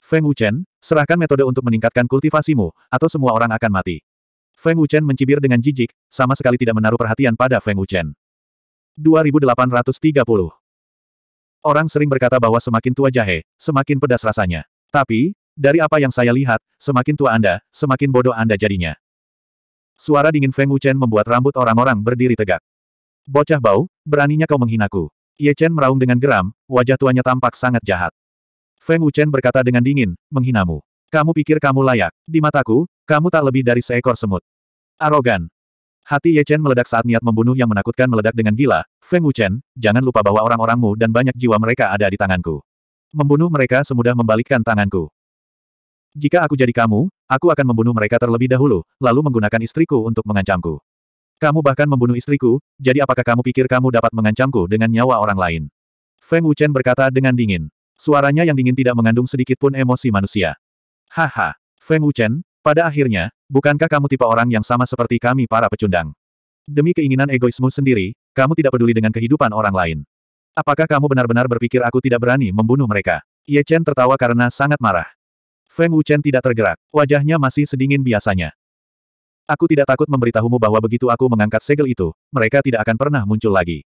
Feng Wuchen, serahkan metode untuk meningkatkan kultivasimu, atau semua orang akan mati. Feng Wuchen mencibir dengan jijik, sama sekali tidak menaruh perhatian pada Feng Wuchen. 2830 Orang sering berkata bahwa semakin tua jahe, semakin pedas rasanya. Tapi, dari apa yang saya lihat, semakin tua Anda, semakin bodoh Anda jadinya. Suara dingin Feng Wuchen membuat rambut orang-orang berdiri tegak. Bocah bau, beraninya kau menghinaku. Ye Chen meraung dengan geram, wajah tuanya tampak sangat jahat. Feng Wuchen berkata dengan dingin, menghinamu. Kamu pikir kamu layak. Di mataku, kamu tak lebih dari seekor semut. Arogan, Hati Ye Chen meledak saat niat membunuh yang menakutkan meledak dengan gila. Feng Wuchen, jangan lupa bahwa orang-orangmu dan banyak jiwa mereka ada di tanganku. Membunuh mereka semudah membalikkan tanganku. Jika aku jadi kamu, aku akan membunuh mereka terlebih dahulu, lalu menggunakan istriku untuk mengancamku. Kamu bahkan membunuh istriku, jadi apakah kamu pikir kamu dapat mengancamku dengan nyawa orang lain? Feng Wuchen berkata dengan dingin. Suaranya yang dingin tidak mengandung sedikit pun emosi manusia. Haha, Feng Wuchen, pada akhirnya, bukankah kamu tipe orang yang sama seperti kami para pecundang? Demi keinginan egoismu sendiri, kamu tidak peduli dengan kehidupan orang lain. Apakah kamu benar-benar berpikir aku tidak berani membunuh mereka? Ye Chen tertawa karena sangat marah. Feng Wuchen tidak tergerak, wajahnya masih sedingin biasanya. Aku tidak takut memberitahumu bahwa begitu aku mengangkat segel itu, mereka tidak akan pernah muncul lagi.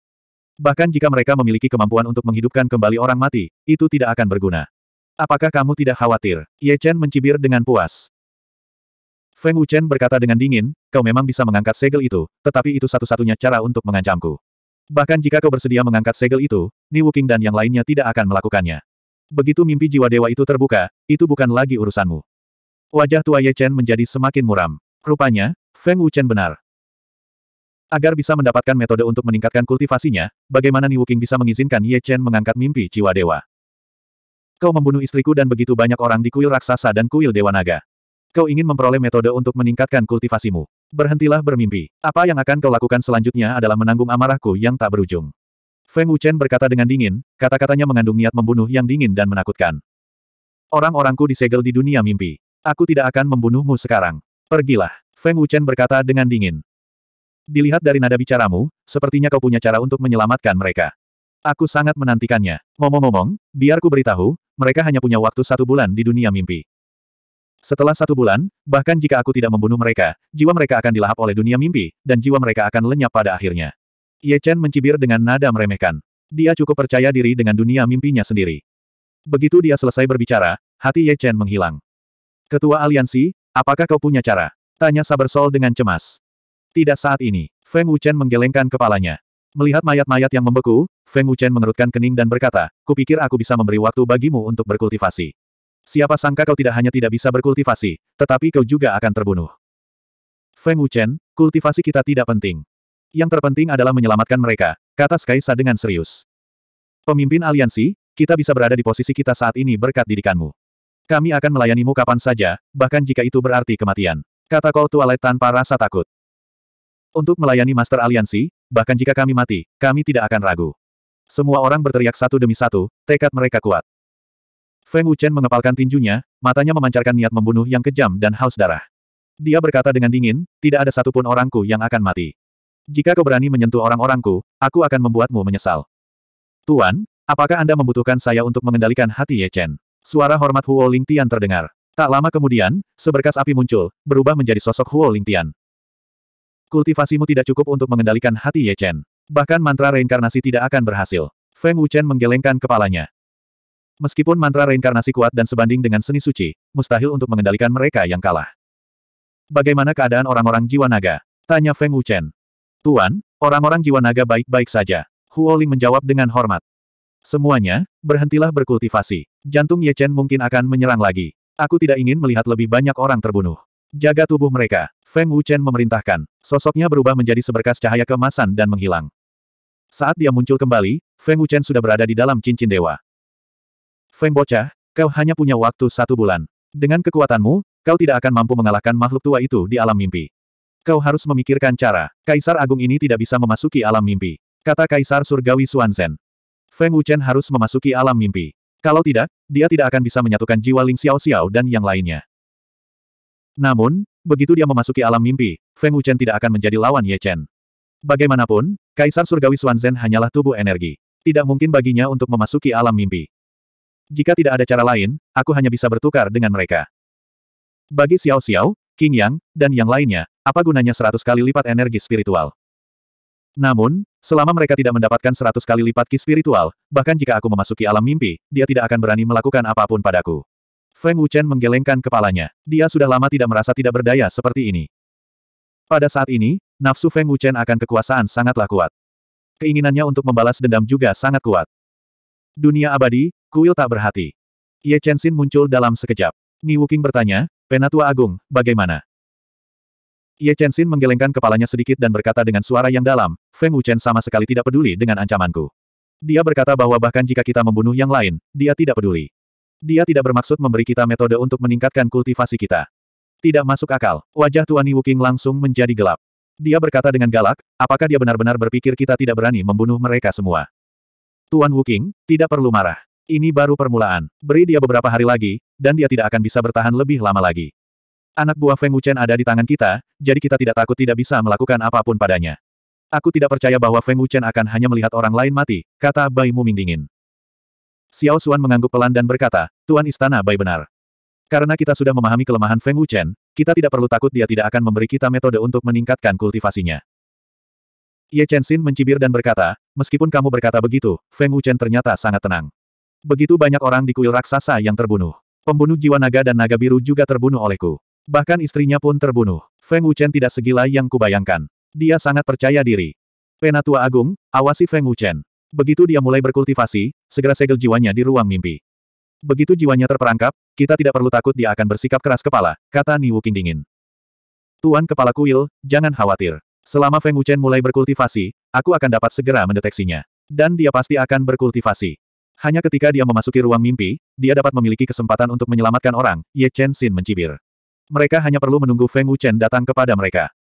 Bahkan jika mereka memiliki kemampuan untuk menghidupkan kembali orang mati, itu tidak akan berguna. Apakah kamu tidak khawatir? Ye Chen mencibir dengan puas. Feng Wuchen berkata dengan dingin, kau memang bisa mengangkat segel itu, tetapi itu satu-satunya cara untuk mengancamku. Bahkan jika kau bersedia mengangkat segel itu, Ni Wuking dan yang lainnya tidak akan melakukannya. Begitu mimpi jiwa dewa itu terbuka, itu bukan lagi urusanmu. Wajah tua Ye Chen menjadi semakin muram. Rupanya, Feng Wuchen benar. Agar bisa mendapatkan metode untuk meningkatkan kultivasinya, bagaimana Ni Wuking bisa mengizinkan Ye Chen mengangkat mimpi jiwa dewa. Kau membunuh istriku dan begitu banyak orang di kuil raksasa dan kuil dewa naga. Kau ingin memperoleh metode untuk meningkatkan kultivasimu. Berhentilah bermimpi. Apa yang akan kau lakukan selanjutnya adalah menanggung amarahku yang tak berujung. Feng Wuchen berkata dengan dingin, kata-katanya mengandung niat membunuh yang dingin dan menakutkan. Orang-orangku disegel di dunia mimpi. Aku tidak akan membunuhmu sekarang. Pergilah. Feng Wuchen berkata dengan dingin. Dilihat dari nada bicaramu, sepertinya kau punya cara untuk menyelamatkan mereka. Aku sangat menantikannya. Ngomong-ngomong, Biarku beritahu, mereka hanya punya waktu satu bulan di dunia mimpi. Setelah satu bulan, bahkan jika aku tidak membunuh mereka, jiwa mereka akan dilahap oleh dunia mimpi, dan jiwa mereka akan lenyap pada akhirnya. Ye Chen mencibir dengan nada meremehkan. Dia cukup percaya diri dengan dunia mimpinya sendiri. Begitu dia selesai berbicara, hati Ye Chen menghilang. Ketua aliansi, apakah kau punya cara? Tanya Saber Sol dengan cemas. Tidak saat ini, Feng Wuchen menggelengkan kepalanya. Melihat mayat-mayat yang membeku, Feng Wuchen mengerutkan kening dan berkata, kupikir aku bisa memberi waktu bagimu untuk berkultivasi. Siapa sangka kau tidak hanya tidak bisa berkultivasi, tetapi kau juga akan terbunuh. Feng Wuchen, kultivasi kita tidak penting. Yang terpenting adalah menyelamatkan mereka, kata Skaisa dengan serius. Pemimpin aliansi, kita bisa berada di posisi kita saat ini berkat didikanmu. Kami akan melayanimu kapan saja, bahkan jika itu berarti kematian. Kata Kol Tualet tanpa rasa takut. Untuk melayani Master Aliansi, bahkan jika kami mati, kami tidak akan ragu. Semua orang berteriak satu demi satu, tekad mereka kuat. Feng Wuchen mengepalkan tinjunya, matanya memancarkan niat membunuh yang kejam dan haus darah. Dia berkata dengan dingin, tidak ada satupun orangku yang akan mati. Jika kau berani menyentuh orang-orangku, aku akan membuatmu menyesal. Tuan, apakah Anda membutuhkan saya untuk mengendalikan hati Ye Chen? Suara hormat Huo Ling Tian terdengar. Tak lama kemudian, seberkas api muncul, berubah menjadi sosok Huo Ling Tian. Kultivasimu tidak cukup untuk mengendalikan hati Ye Chen. Bahkan mantra reinkarnasi tidak akan berhasil. Feng Wuchen menggelengkan kepalanya. Meskipun mantra reinkarnasi kuat dan sebanding dengan seni suci, mustahil untuk mengendalikan mereka yang kalah. Bagaimana keadaan orang-orang jiwa naga? Tanya Feng Wuchen. Tuan, orang-orang jiwa naga baik-baik saja. Huoling menjawab dengan hormat. Semuanya, berhentilah berkultivasi. Jantung Ye Chen mungkin akan menyerang lagi. Aku tidak ingin melihat lebih banyak orang terbunuh. Jaga tubuh mereka, Feng Wuchen memerintahkan. Sosoknya berubah menjadi seberkas cahaya kemasan dan menghilang. Saat dia muncul kembali, Feng Wuchen sudah berada di dalam cincin dewa. Feng Bocah, kau hanya punya waktu satu bulan. Dengan kekuatanmu, kau tidak akan mampu mengalahkan makhluk tua itu di alam mimpi. Kau harus memikirkan cara. Kaisar Agung ini tidak bisa memasuki alam mimpi. Kata Kaisar Surgawi Xuanzhen. Feng Wuchen harus memasuki alam mimpi. Kalau tidak, dia tidak akan bisa menyatukan jiwa Ling Xiao Xiao dan yang lainnya. Namun, begitu dia memasuki alam mimpi, Feng Wuchen tidak akan menjadi lawan Ye Chen. Bagaimanapun, Kaisar Surgawi Xuanzhen hanyalah tubuh energi. Tidak mungkin baginya untuk memasuki alam mimpi. Jika tidak ada cara lain, aku hanya bisa bertukar dengan mereka. Bagi Xiao Xiao, King Yang, dan yang lainnya, apa gunanya seratus kali lipat energi spiritual? Namun, selama mereka tidak mendapatkan seratus kali lipat ki spiritual, bahkan jika aku memasuki alam mimpi, dia tidak akan berani melakukan apapun padaku. Feng Wuchen menggelengkan kepalanya. Dia sudah lama tidak merasa tidak berdaya seperti ini. Pada saat ini, nafsu Feng Wuchen akan kekuasaan sangatlah kuat. Keinginannya untuk membalas dendam juga sangat kuat. Dunia abadi, Kuil tak berhati. Ye Chen Xin muncul dalam sekejap. Ni Wuking bertanya, Penatua Agung, bagaimana? Ye Chen Xin menggelengkan kepalanya sedikit dan berkata dengan suara yang dalam, Feng Wuchen sama sekali tidak peduli dengan ancamanku. Dia berkata bahwa bahkan jika kita membunuh yang lain, dia tidak peduli. Dia tidak bermaksud memberi kita metode untuk meningkatkan kultivasi kita. Tidak masuk akal, wajah Tuan Ni Wuking langsung menjadi gelap. Dia berkata dengan galak, apakah dia benar-benar berpikir kita tidak berani membunuh mereka semua? Tuan Wuking, tidak perlu marah. Ini baru permulaan. Beri dia beberapa hari lagi, dan dia tidak akan bisa bertahan lebih lama lagi. Anak buah Feng Wuchen ada di tangan kita, jadi kita tidak takut tidak bisa melakukan apapun padanya. Aku tidak percaya bahwa Feng Wuchen akan hanya melihat orang lain mati, kata Bai Mu Ming dingin. Xiao Xuan mengangguk pelan dan berkata, Tuan Istana Bai benar. Karena kita sudah memahami kelemahan Feng Wuchen, kita tidak perlu takut dia tidak akan memberi kita metode untuk meningkatkan kultivasinya. Ye Chen Xin mencibir dan berkata, meskipun kamu berkata begitu, Feng Wuchen ternyata sangat tenang. Begitu banyak orang di kuil raksasa yang terbunuh. Pembunuh jiwa naga dan naga biru juga terbunuh olehku. Bahkan istrinya pun terbunuh. Feng Wuchen tidak segila yang kubayangkan. Dia sangat percaya diri. Penatua Agung, awasi Feng Wuchen. Begitu dia mulai berkultivasi, segera segel jiwanya di ruang mimpi. Begitu jiwanya terperangkap, kita tidak perlu takut dia akan bersikap keras kepala, kata Ni King dingin. Tuan Kepala Kuil, jangan khawatir. Selama Feng Wuchen mulai berkultivasi, aku akan dapat segera mendeteksinya. Dan dia pasti akan berkultivasi. Hanya ketika dia memasuki ruang mimpi, dia dapat memiliki kesempatan untuk menyelamatkan orang, Ye Chen Xin mencibir. Mereka hanya perlu menunggu Feng Wuchen datang kepada mereka.